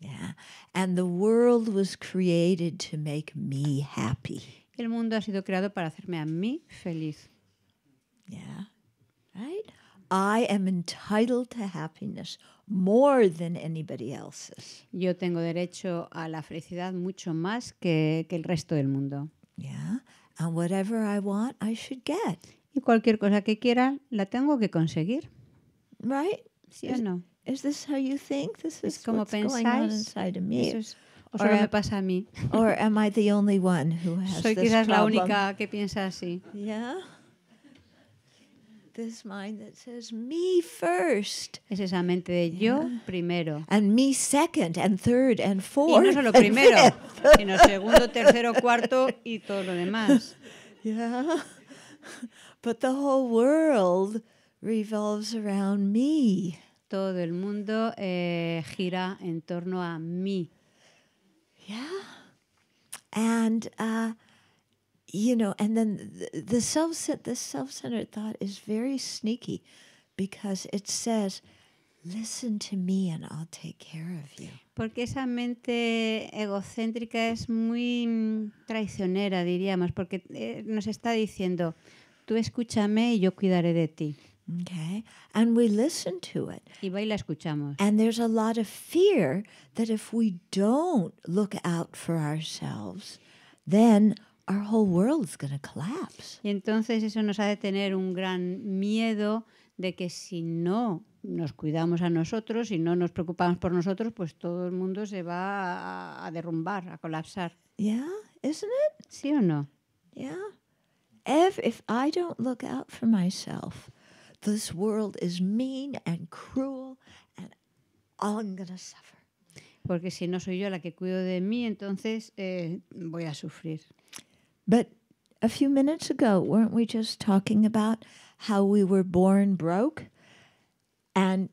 Yeah. And the world was created to make me happy. El mundo ha sido creado para hacerme a mí feliz. Yeah. Right? I am entitled to happiness more than anybody else's. Yo tengo derecho a la felicidad mucho más que, que el resto del mundo. Yeah. And whatever I want, I should get. Y cualquier cosa que quiera, la tengo que conseguir. Right? ¿Sí is, o no? Is this how you think? This is, es como what's pensáis, going on inside of me. Eso es o solo me pasa a mí. Or am I the only one who has Soy quizás la única que piensa así. Yeah. This mind that says me first. Es esa mente de yo yeah. primero. And me second and third and fourth. Y no solo primero, sino segundo, tercero, cuarto y todo lo demás. Yeah. But the whole world revolves around me. Todo el mundo eh, gira en torno a mí. Yeah. And, uh, you know, and then the, self self the self-centered thought is very sneaky because it says, Listen to me and I'll take care of you. Porque esa mente egocéntrica es muy mm, traicionera, diríamos, porque eh, nos está diciendo, tú escúchame y yo cuidaré de ti. Okay. And we listen to it. Y la escuchamos. And there's a lot of fear that if we don't look out for ourselves, then our whole world's going to collapse. Y entonces eso nos hace tener un gran miedo de que si no nos cuidamos a nosotros, si no nos preocupamos por nosotros, pues todo el mundo se va a, a derrumbar, a colapsar. Yeah, isn't it? Sí o no? Yeah. If, if I don't look out for myself, This world is mean and cruel and I'm gonna suffer. Porque si no soy yo la que cuido de mí, entonces eh, voy a sufrir. But a few minutes ago, weren't we just talking about how we were born broke and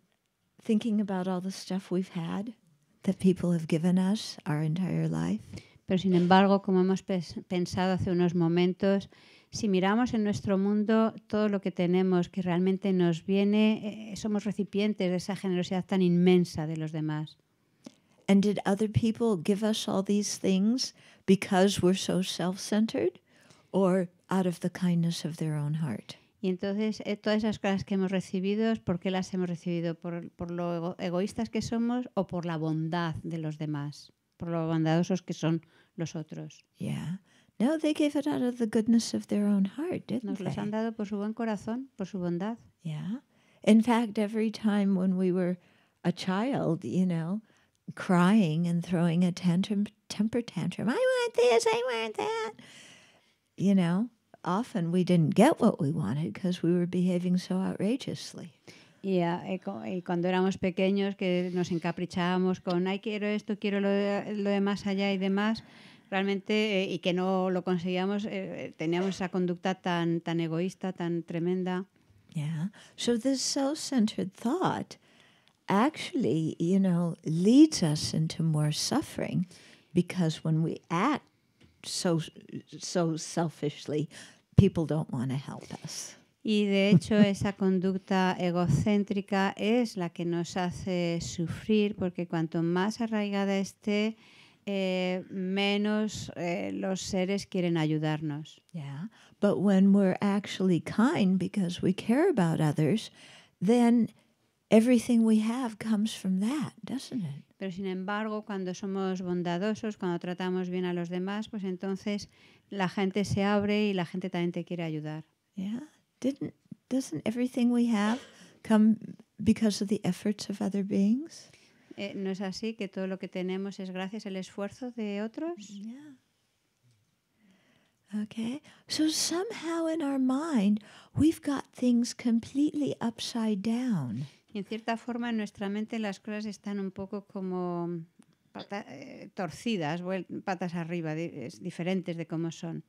thinking about all the stuff we've had that people have given us our entire life? Pero sin embargo, como hemos pensado hace unos momentos, si miramos en nuestro mundo todo lo que tenemos que realmente nos viene, eh, somos recipientes de esa generosidad tan inmensa de los demás. And did other people give us all these things because we're so self-centered or out of the kindness of their own heart? Y entonces eh, todas esas cosas que hemos recibido, ¿por qué las hemos recibido? ¿Por, por lo egoístas que somos o por la bondad de los demás? Por lo bondadosos que son los otros. No, they gave it out of the goodness of their own heart, didn't Nos they? han dado por su buen corazón, por su bondad. Yeah. In fact, every time when we were a child, you know, crying and throwing a tantrum, temper tantrum, I want this, I want that, you know, often we didn't get what we wanted because we were behaving so outrageously. Yeah, and cuando éramos pequeños que nos encaprichábamos con, ay, quiero esto, quiero lo de, lo de allá y demás. realmente eh, y que no lo conseguíamos, eh, teníamos esa conducta tan, tan egoísta, tan tremenda. Yeah. So this self-centered thought actually, you know, leads us into more suffering because when we act so so selfishly, people don't want to help us. Y de hecho esa conducta egocéntrica es la que nos hace sufrir porque cuanto más arraigada esté eh, menos eh, los seres quieren ayudarnos. Yeah. But when we're actually kind because we care about others, then everything we have comes from that, doesn't it? Pero sin embargo, cuando somos bondadosos, cuando tratamos bien a los demás, pues entonces la gente se abre y la gente también te quiere ayudar. Yeah. Didn't doesn't everything we have come because of the efforts of other beings? Eh, ¿No es así que todo lo que tenemos es gracias al esfuerzo de otros? Yeah. Okay, so somehow in our mind we've got things completely upside down. Y en cierta forma en nuestra mente las cosas están un poco como eh, torcidas, patas arriba, diferentes de cómo son.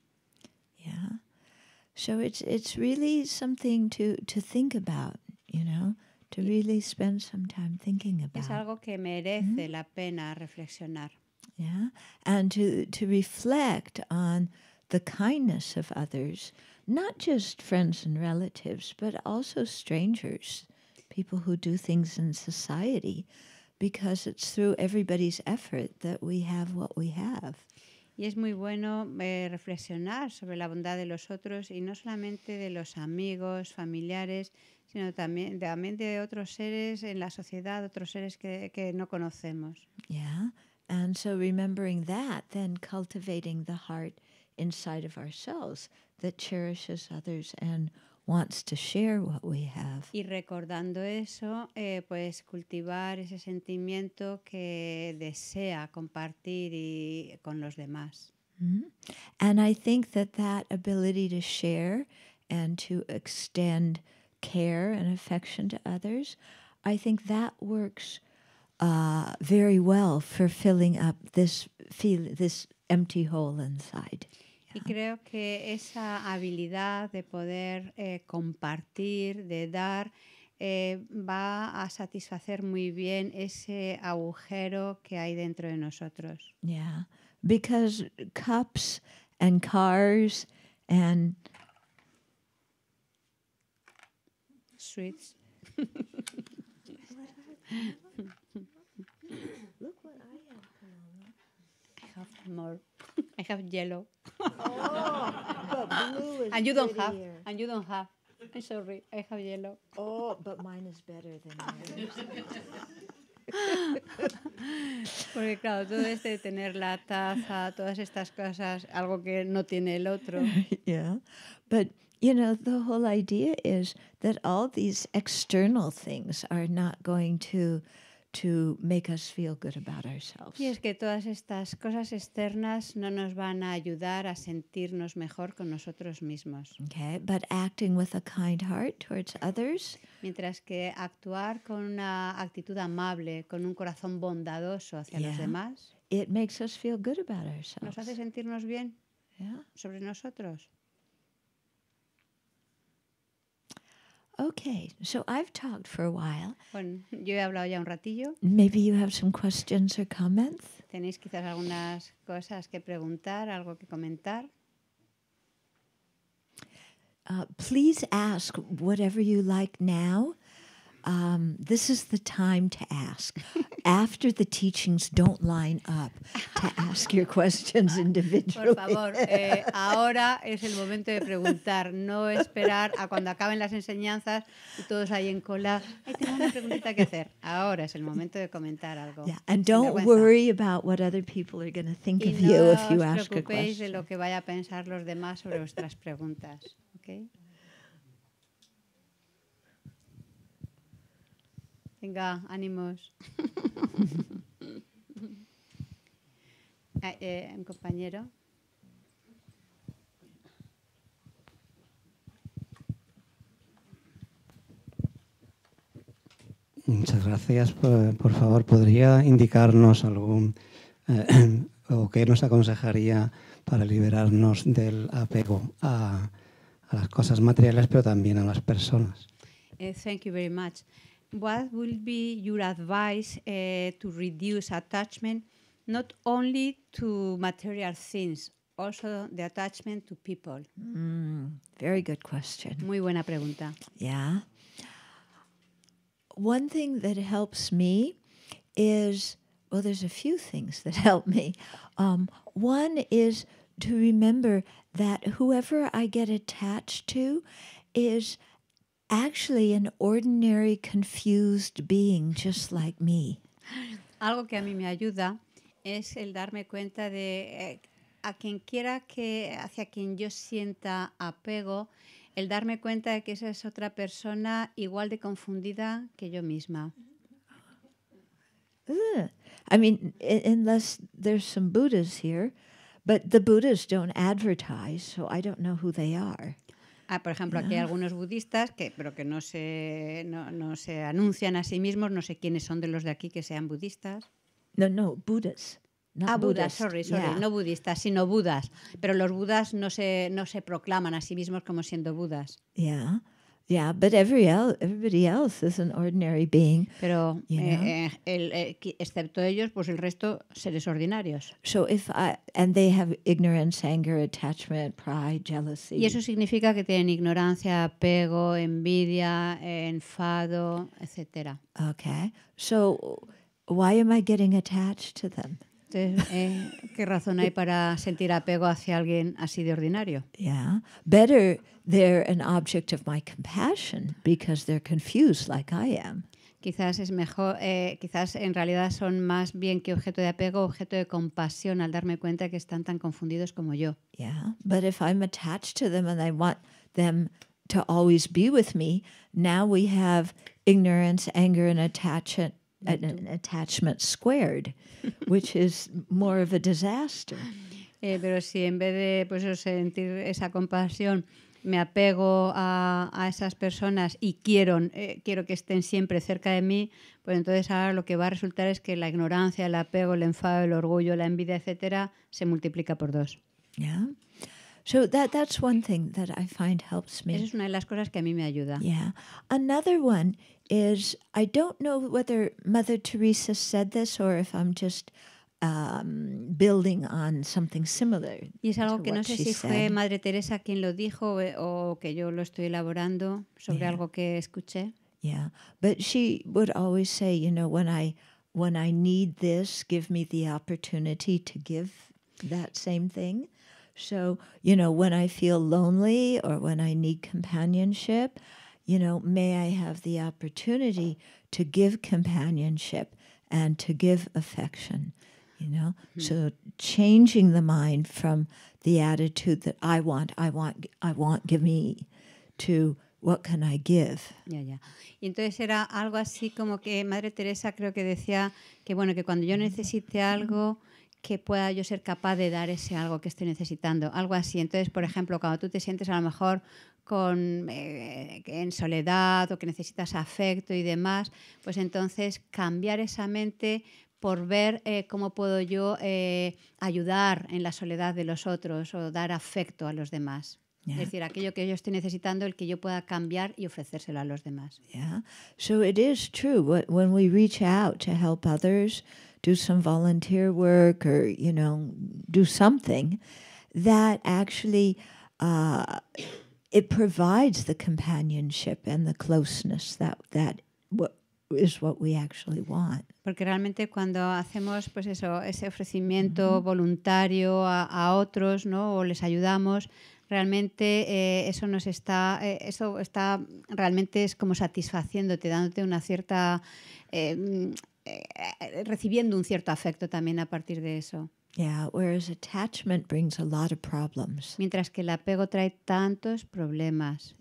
Yeah. So it's it's really something to to think about, you know. to really spend some time thinking about. Es algo que merece mm la pena reflexionar. Yeah, and to to reflect on the kindness of others, not just friends and relatives, but also strangers, people who do things in society, because it's through everybody's effort that we have what we have. Y es muy bueno eh, reflexionar sobre la bondad de los otros y no solamente de los amigos, familiares, sino también, también de otros seres en la sociedad, otros seres que, que no conocemos. Yeah. And so remembering that, then cultivating the heart inside of ourselves that cherishes others and wants to share what we have. Y recordando eso, eh, pues cultivar ese sentimiento que desea compartir y, con los demás. Mm-hmm. And I think that that ability to share and to extend care and affection to others, I think that works uh, very well for filling up this feel, this empty hole inside. Y creo que esa habilidad de poder eh, compartir, de dar, eh, va a satisfacer muy bien ese agujero que hay dentro de nosotros. Yeah, because cups and cars and sweets. Look what I have, Paloma. I have more. I have yellow. oh, but And you don't have. And you don't have. I'm sorry, I have yellow. Oh, but mine is better than yours. Porque claro, todo este de tener la taza, todas estas cosas, algo que no tiene el otro. Yeah, but you know, the whole idea is that all these external things are not going to to make us feel good about ourselves. Y es que todas estas cosas externas no nos van a ayudar a sentirnos mejor con nosotros mismos. Okay, but acting with a kind heart towards others. Mientras que actuar con una actitud amable, con un corazón bondadoso hacia yeah, los demás. It makes us feel good about ourselves. Nos hace sentirnos bien yeah. sobre nosotros. Okay, so I've talked for a while. Bueno, yo he hablado ya un ratillo. Maybe you have some questions or comments. Tenéis quizás algunas cosas que preguntar, algo que comentar. Uh, please ask whatever you like now um, this is the time to ask. After the teachings don't line up, to ask your questions individually. Por favor, eh, ahora es el momento de preguntar, no esperar a cuando acaben las enseñanzas y todos ahí en cola. Ay, tengo una preguntita que hacer. Ahora es el momento de comentar algo. Yeah, and don't worry about what other people are going to think y of no you if you ask a question. Y No os preocupéis de lo que vaya a pensar los demás sobre vuestras preguntas. Okay? Venga, ánimos. Ah, eh, compañero. Muchas gracias. Por, favor, ¿podría indicarnos algún eh, o qué nos aconsejaría para liberarnos del apego a, las cosas materiales, pero también a las personas? Muchas eh, thank what would be your advice uh, to reduce attachment not only to material things, also the attachment to people? Mm, very good question. Muy buena pregunta. Yeah. One thing that helps me is well, there's a few things that help me. Um, one is to remember that whoever I get attached to is actually an ordinary, confused being just like me. Algo que a mí me ayuda es el darme cuenta de eh, a quien quiera que hacia quien yo sienta apego, el darme cuenta de que esa es otra persona igual de confundida que yo misma. Uh, I mean, unless there's some Buddhas here, but the Buddhas don't advertise, so I don't know who they are. Ah, por ejemplo, aquí hay algunos budistas que, pero que no se, no, se anuncian a sí mismos, no sé quiénes son de los de aquí que sean budistas. No, no, budas. ah, budas, sorry, sorry, no budistas, sino budas. Pero los budas no se, no se proclaman a sí mismos como siendo budas. Yeah. Yeah, but every el everybody else is an ordinary being. Pero you eh, know? eh, el, eh, excepto ellos, pues el resto seres ordinarios. So if I, and they have ignorance, anger, attachment, pride, jealousy. Y eso significa que tienen ignorancia, apego, envidia, enfado, etcétera. Okay. So why am I getting attached to them? Entonces, eh, ¿qué razón hay para sentir apego hacia alguien así de ordinario? Yeah. Better they're an object of my compassion because they're confused like I am. Quizás es mejor, eh, quizás en realidad son más bien que objeto de apego, objeto de compasión al darme cuenta que están tan confundidos como yo. Yeah, but if I'm attached to them and I want them to always be with me, now we have ignorance, anger, and attachment attachment squared, which is more of a disaster. Eh, pero si en vez de pues, sentir esa compasión me apego a, a esas personas y quiero, eh, quiero que estén siempre cerca de mí, pues entonces ahora lo que va a resultar es que la ignorancia, el apego, el enfado, el orgullo, la envidia, etcétera, se multiplica por dos. So that that's one thing that I find helps me. Esa es una de las cosas que a mí me ayuda. Yeah. Another one is I don't know whether Mother Teresa said this or if I'm just um, building on something similar. Y es algo que no sé si said. fue Madre Teresa quien lo dijo eh, o que yo lo estoy elaborando sobre yeah. algo que escuché. Yeah, but she would always say, you know, when I when I need this, give me the opportunity to give that same thing. So, you know, when I feel lonely or when I need companionship, you know, may I have the opportunity to give companionship and to give affection, you know? Mm-hmm. So changing the mind from the attitude that I want, I want, I want, give me, to what can I give? Yeah, yeah. Y entonces era algo así como que Madre Teresa creo que decía que bueno, que cuando yo necesite algo, mm-hmm que pueda yo ser capaz de dar ese algo que estoy necesitando, algo así. Entonces, por ejemplo, cuando tú te sientes a lo mejor con, eh, en soledad o que necesitas afecto y demás, pues entonces cambiar esa mente por ver eh, cómo puedo yo eh, ayudar en la soledad de los otros o dar afecto a los demás. Es decir, aquello que yo estoy necesitando, el que yo pueda cambiar y ofrecérselo a los demás. Yeah. So it is true when we reach out to help others do some volunteer work or, you know, do something that actually uh, it provides the companionship and the closeness that, that what is what we actually want. Porque realmente cuando hacemos pues eso, ese ofrecimiento mm -hmm. voluntario a, a, otros, ¿no? O les ayudamos, realmente eh, eso nos está, eh, eso está realmente es como satisfaciéndote, dándote una cierta eh, eh, recibiendo un cierto afecto también a partir de eso. Mientras que el apego trae tantos problemas.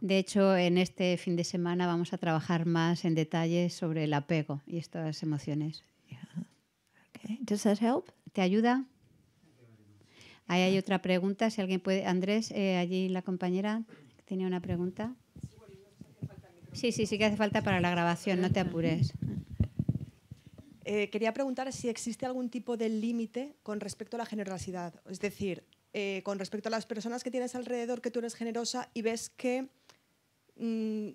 De hecho, en este fin de semana vamos a trabajar más en detalles sobre el apego y estas emociones. ¿Te ayuda? Ahí hay otra pregunta. Si alguien puede, Andrés, eh, allí la compañera tenía una pregunta. Sí, sí, sí que hace falta para la grabación, no te apures. Eh, quería preguntar si existe algún tipo de límite con respecto a la generosidad. Es decir, eh, con respecto a las personas que tienes alrededor, que tú eres generosa y ves que mm,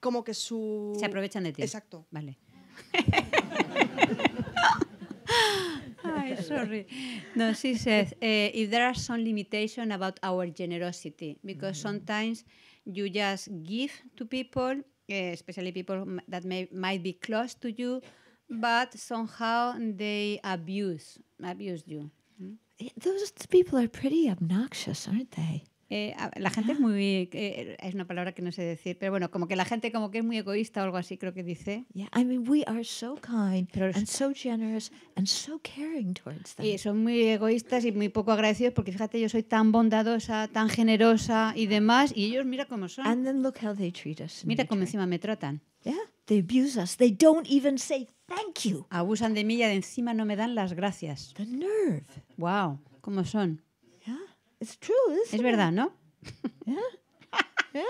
como que su... Se aprovechan de ti. Exacto. Vale. Ay, sorry. No, sí, says, eh, if there are some limitation about our generosity, because sometimes you just give to people, eh, especially people that may, might be close to you, but somehow they abuse abuse you. Hmm? Those people are pretty obnoxious, aren't they? Eh, la gente es muy... Eh, es una palabra que no sé decir, pero bueno, como que la gente como que es muy egoísta o algo así, creo que dice. Y son muy egoístas y muy poco agradecidos porque fíjate, yo soy tan bondadosa, tan generosa y demás, y ellos mira cómo son. Mira cómo encima me tratan. don't even thank you. Abusan de mí y de encima no me dan las gracias. The Wow, cómo son. It's true, isn't es verdad, ¿no? Yeah. Yeah.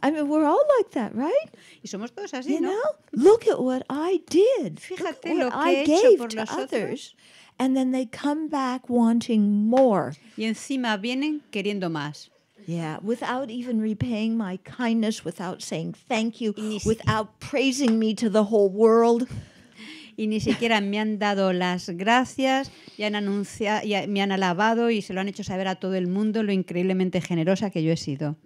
I mean, we're all like that, right? Y somos todos así, you ¿no? Know? Look at what I did. Fíjate what lo que I he gave hecho por to others. And then they come back wanting more. Y encima vienen queriendo más. Yeah, without even repaying my kindness, without saying thank you, without praising me to the whole world. y ni siquiera me han dado las gracias y, han anunciado, y me han alabado y se lo han hecho saber a todo el mundo lo increíblemente generosa que yo he sido.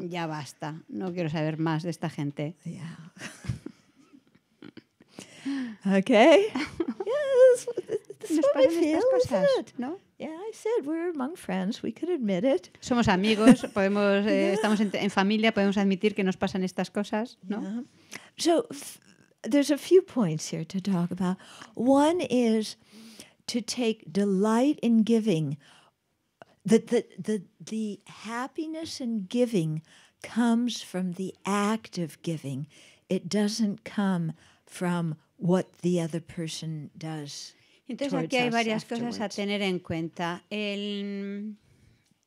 ya basta, no quiero saber más de esta gente. okay. yes, this is what I feel, No? Yeah, I said we're among friends. We could admit it. Somos amigos, podemos, eh, estamos en, en, familia, podemos admitir que nos pasan estas cosas, ¿no? Yeah. So there's a few points here to talk about. One is to take delight in giving. The, the, the, the happiness in giving comes from the act of giving. It doesn't come from what the other person does. Entonces aquí hay varias cosas a tener en cuenta.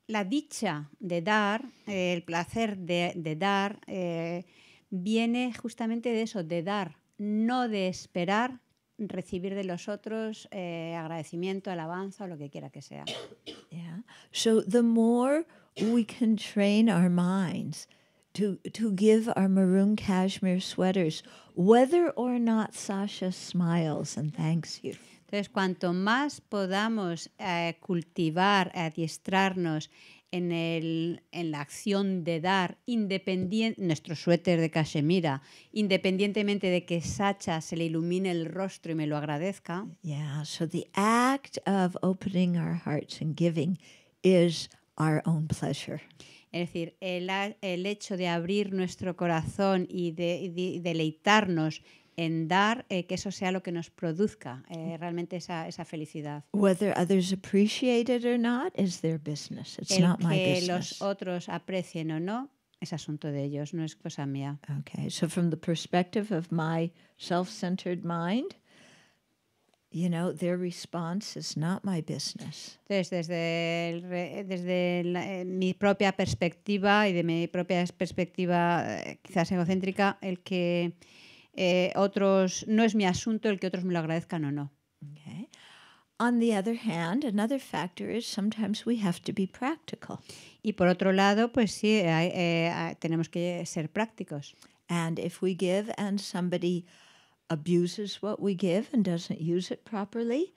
la dicha de dar, el placer de, dar, eh, viene justamente de eso, de dar, no de esperar recibir de los otros eh, agradecimiento, alabanza o lo que quiera que sea. Yeah. So the more we can train our minds to to give our maroon cashmere sweaters, whether or not Sasha smiles and thanks you. Entonces, cuanto más podamos eh, cultivar, adiestrarnos en, el, en la acción de dar independiente nuestro suéter de cachemira, independientemente de que Sacha se le ilumine el rostro y me lo agradezca. Yeah, so the act of opening our hearts and giving is our own pleasure. Es decir, el, el hecho de abrir nuestro corazón y de, deleitarnos en dar, eh, que eso sea lo que nos produzca eh, mm. realmente esa, esa, felicidad. Whether others appreciate it or not is their business. It's El not my business. Que los otros aprecien o no es asunto de ellos, no es cosa mía. Okay, so from the perspective of my self-centered mind, You know, their response is not my business. Entonces, desde, desde eh, mi propia perspectiva y de mi propia perspectiva eh, quizás egocéntrica, el que eh, otros, no es mi asunto el que otros me lo agradezcan o no. Okay. On the other hand, another factor is sometimes we have to be practical. Y por otro lado, pues sí, eh, tenemos que ser prácticos. And if we give and somebody abuses what we give and doesn't use it properly,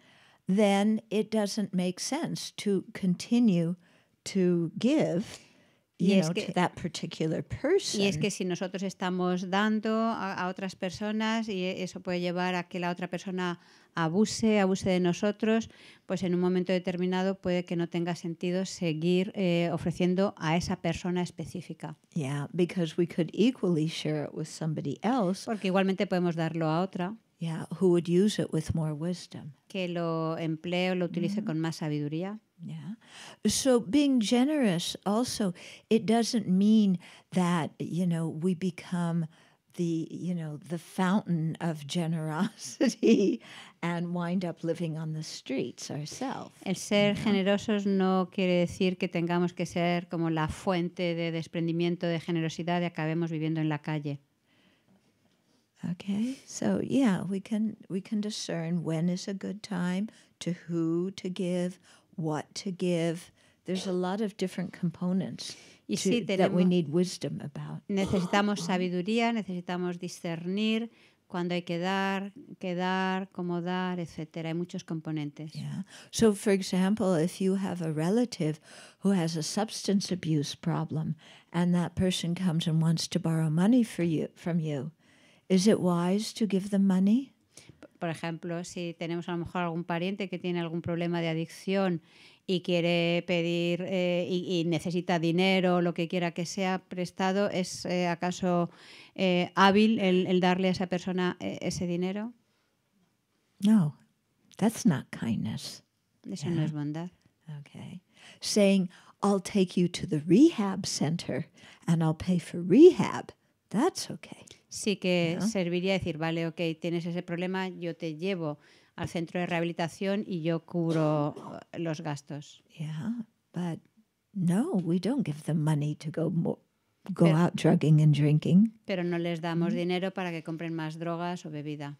then it doesn't make sense to continue to give y, es que, si nosotros estamos dando a, otras personas y e, eso puede llevar a que la otra persona abuse, abuse de nosotros, pues en un momento determinado puede que no tenga sentido seguir eh, ofreciendo a esa persona específica. Yeah, because we could equally share it with somebody else. Porque igualmente podemos darlo a otra. Yeah, who would use it with more wisdom. Que lo emplee o lo utilice mm. con más sabiduría. Yeah. So being generous also, it doesn't mean that, you know, we become the, you know, the fountain of generosity and wind up living on the streets ourselves. El ser you know? generosos no quiere decir que tengamos que ser como la fuente de desprendimiento de generosidad y acabemos viviendo en la calle. Okay. So yeah, we can we can discern when is a good time, to who to give, what to give. There's a lot of different components y to, sí, tenemos, that we need wisdom about. Necesitamos sabiduría, necesitamos discernir cuando hay que dar, qué dar, cómo dar, etcétera. Hay muchos componentes. Yeah. So, for example, if you have a relative who has a substance abuse problem, and that person comes and wants to borrow money for you from you, is it wise to give them money? Por ejemplo, si tenemos a lo mejor algún pariente que tiene algún problema de adicción y quiere pedir eh, y, necesita dinero, o lo que quiera que sea prestado, ¿es eh, acaso eh, hábil el, darle a esa persona ese dinero? No, that's not kindness. Eso no es bondad. Okay. Saying, I'll take you to the rehab center and I'll pay for rehab, that's okay sí que serviría decir, vale, ok, tienes ese problema, yo te llevo al centro de rehabilitación y yo cubro eh, los gastos. Yeah, but no, we don't give them money to go go pero, out drugging and drinking. Pero no les damos mm-hmm. dinero para que compren más drogas o bebida.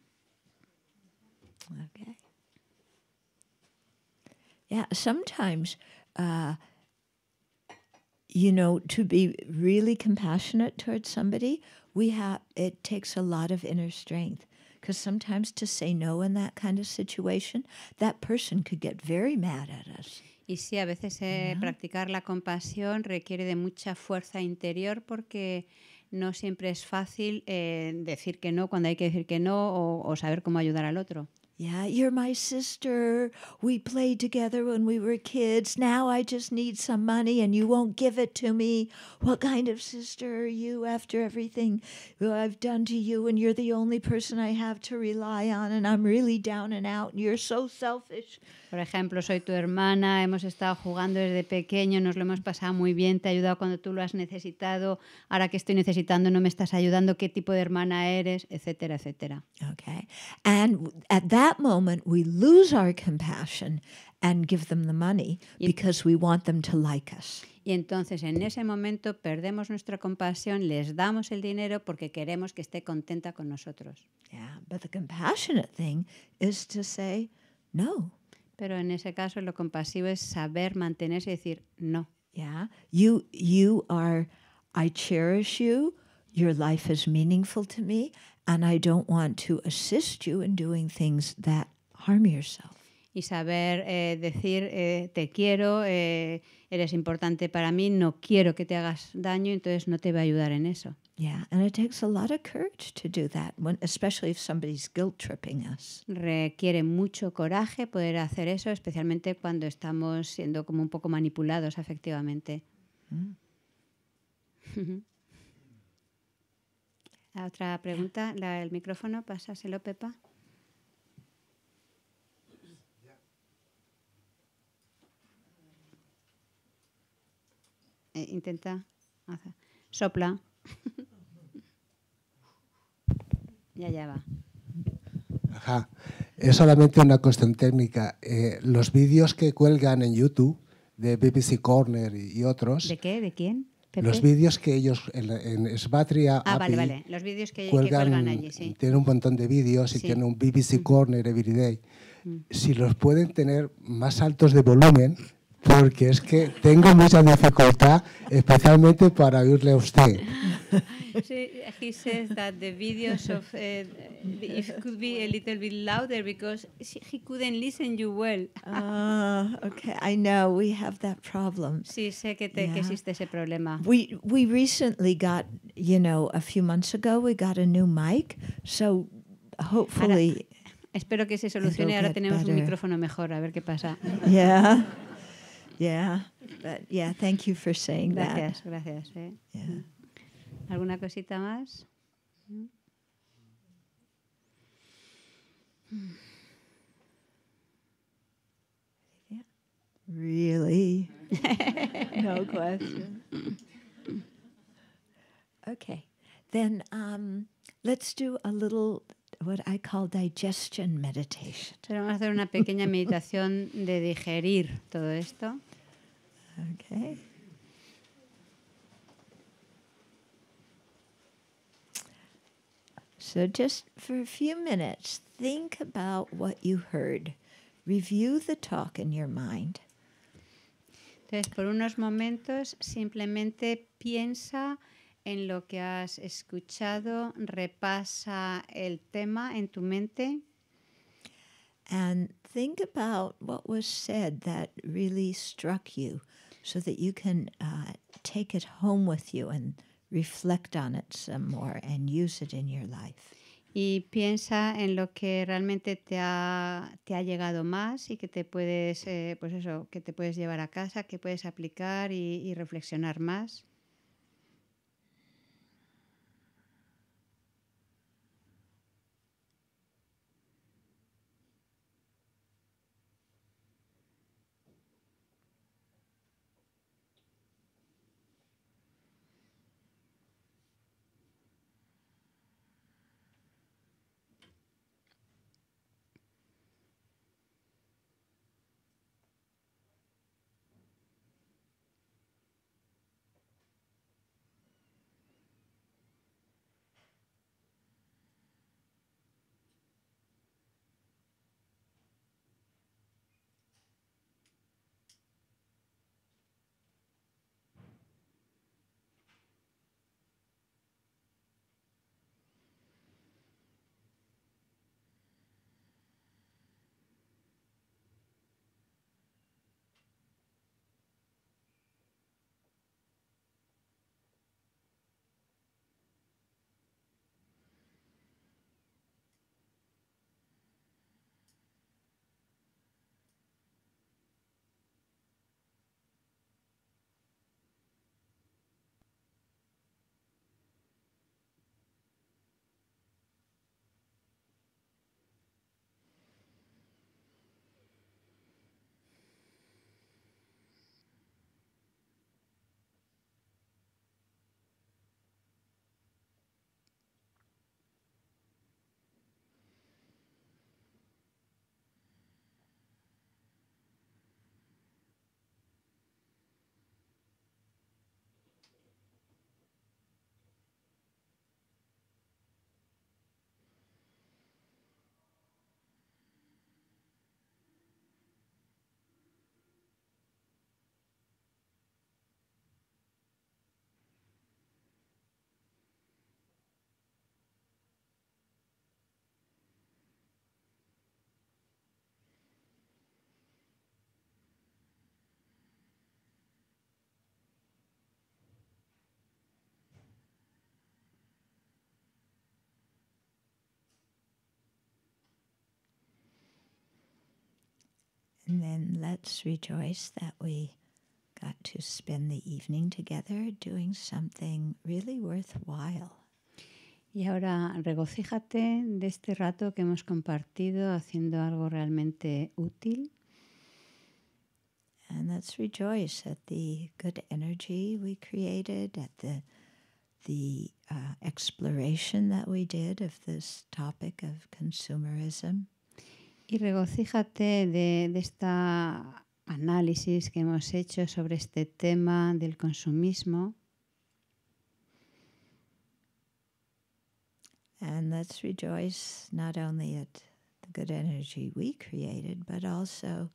Okay. Yeah, sometimes uh, you know, to be really compassionate towards somebody, takes sometimes Y sí, a veces eh, practicar la compasión requiere de mucha fuerza interior porque no siempre es fácil eh, decir que no cuando hay que decir que no o saber cómo ayudar al otro. Yeah, you're my sister. We played together when we were kids. Now I just need some money and you won't give it to me. What kind of sister are you after everything I've done to you and you're the only person I have to rely on and I'm really down and out and you're so selfish? Por ejemplo, soy tu hermana, hemos estado jugando desde pequeño, nos lo hemos pasado muy bien, te he ayudado cuando tú lo has necesitado, ahora que estoy necesitando no me estás ayudando, qué tipo de hermana eres, etcétera, etcétera. Okay. And at that moment we lose our compassion and give them the money because we want them to like us. Y entonces en ese momento perdemos nuestra compasión, les damos el dinero porque queremos que esté contenta con nosotros. Yeah, but the compassionate thing is to say no. Pero en ese caso lo compasivo es saber mantenerse y decir no. Yeah. You you are I cherish you. Your life is meaningful to me and I don't want to assist you in doing things that harm yourself. Y saber eh, decir eh, te quiero, eh, eres importante para mí, no quiero que te hagas daño, entonces no te va a ayudar en eso. Yeah, Requiere mucho coraje poder hacer eso, especialmente cuando estamos siendo como un poco manipulados efectivamente mm. la otra pregunta, el micrófono, pásaselo, Pepa. Eh, intenta. Sopla. ya, ya va. Ajá. Es solamente una cuestión técnica. Eh, los vídeos que cuelgan en YouTube de BBC Corner y, otros. ¿De qué? ¿De quién? Los vídeos que ellos en, en Sbatria. Ah, vale, vale. Los vídeos que, cuelgan, que cuelgan allí, sí. Tienen un montón de vídeos y tienen un BBC Corner Everyday. day mm. Si los pueden tener más altos de volumen, porque es que tengo mucha dificultad, especialmente para oírle a usted. she, he says that the videos of uh, it could be a little bit louder because she, he couldn't listen you well. Ah, uh, okay. I know we have that problem. Sí, sé que, te, yeah. que existe ese problema. We we recently got, you know, a few months ago we got a new mic, so hopefully. Ahora, espero que se solucione. Ahora tenemos better. un micrófono mejor. A ver qué pasa. Yeah. Yeah, but yeah, thank you for saying gracias, that. Gracias, gracias. Eh? Yeah. ¿Alguna cosita más? Really? no question. Okay. Then um, let's do a little what I call digestion meditation. Vamos a hacer una pequeña meditación de digerir todo esto. Okay. So, just for a few minutes, think about what you heard. Review the talk in your mind. Entonces, por unos momentos, simplemente piensa en lo que has escuchado, repasa el tema en tu mente. And think about what was said that really struck you so that you can uh, take it home with you and reflect on it some more and use it in your life. Y piensa en lo que realmente te ha, te ha llegado más y que te puedes, eh, pues eso, que te puedes llevar a casa, que puedes aplicar y reflexionar más. And then let's rejoice that we got to spend the evening together doing something really worthwhile. Y ahora regocíjate de este rato que hemos compartido haciendo algo realmente útil. And let's rejoice at the good energy we created, at the the uh, exploration that we did of this topic of consumerism. Y regocíjate de, de este análisis que hemos hecho sobre este tema del consumismo. And let's rejoice not only at the good energy we created, but also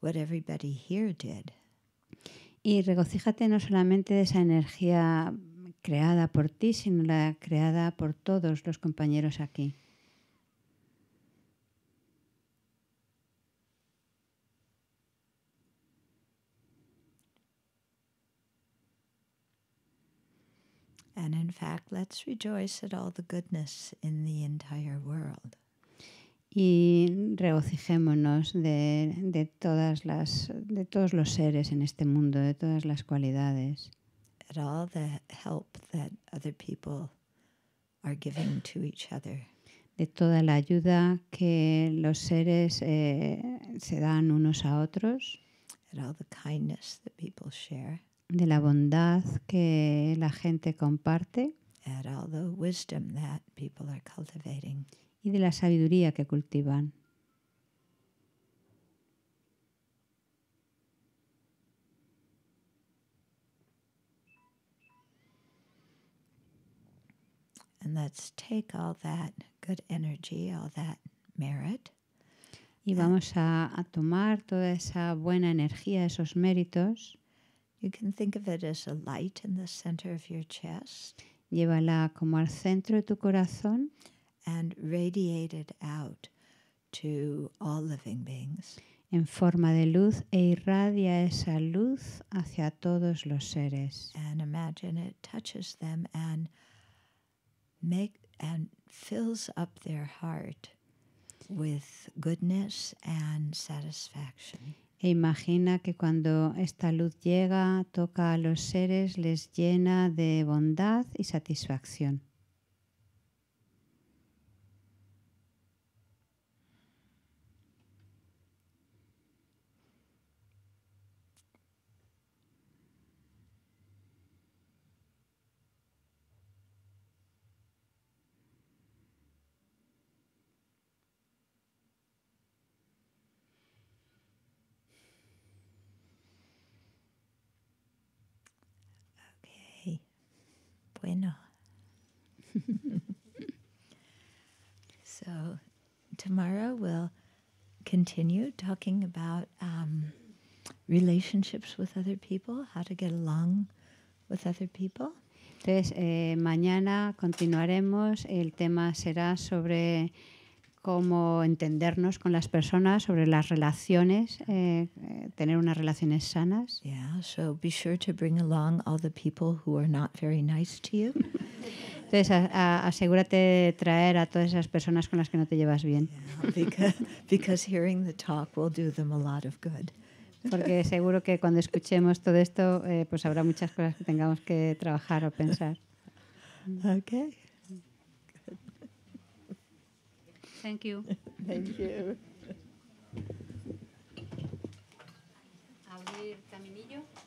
what everybody here did. Y regocíjate no solamente de esa energía creada por ti, sino la creada por todos los compañeros aquí. let's rejoice at all the goodness in the entire world. Y regocijémonos de, de, todas las, de todos los seres en este mundo, de todas las cualidades. At all the help that other people are giving to each other. De toda la ayuda que los seres eh, se dan unos a otros. At all the kindness that people share de la bondad que la gente comparte. at all the wisdom that people are cultivating. Y de la sabiduría que cultivan. And let's take all that good energy, all that merit. Y vamos a, a, tomar toda esa buena energía, esos méritos. You can think of it as a light in the center of your chest. Llévala como al centro de tu corazón. And radiate it out to all living beings. En forma de luz e irradia esa luz hacia todos los seres. And imagine it touches them and make and fills up their heart with goodness and satisfaction. E imagina que cuando esta luz llega, toca a los seres, les llena de bondad y satisfacción. continue talking about um, relationships with other people, how to get along with other people. Entonces, eh, mañana continuaremos. El tema será sobre cómo entendernos con las personas, sobre las relaciones, eh, eh, tener unas relaciones sanas. Yeah, so be sure to bring along all the people who are not very nice to you. Entonces, asegúrate de traer a todas esas personas con las que no te llevas bien. Porque seguro que cuando escuchemos todo esto, eh, pues habrá muchas cosas que tengamos que trabajar o pensar. Okay. Thank caminillo.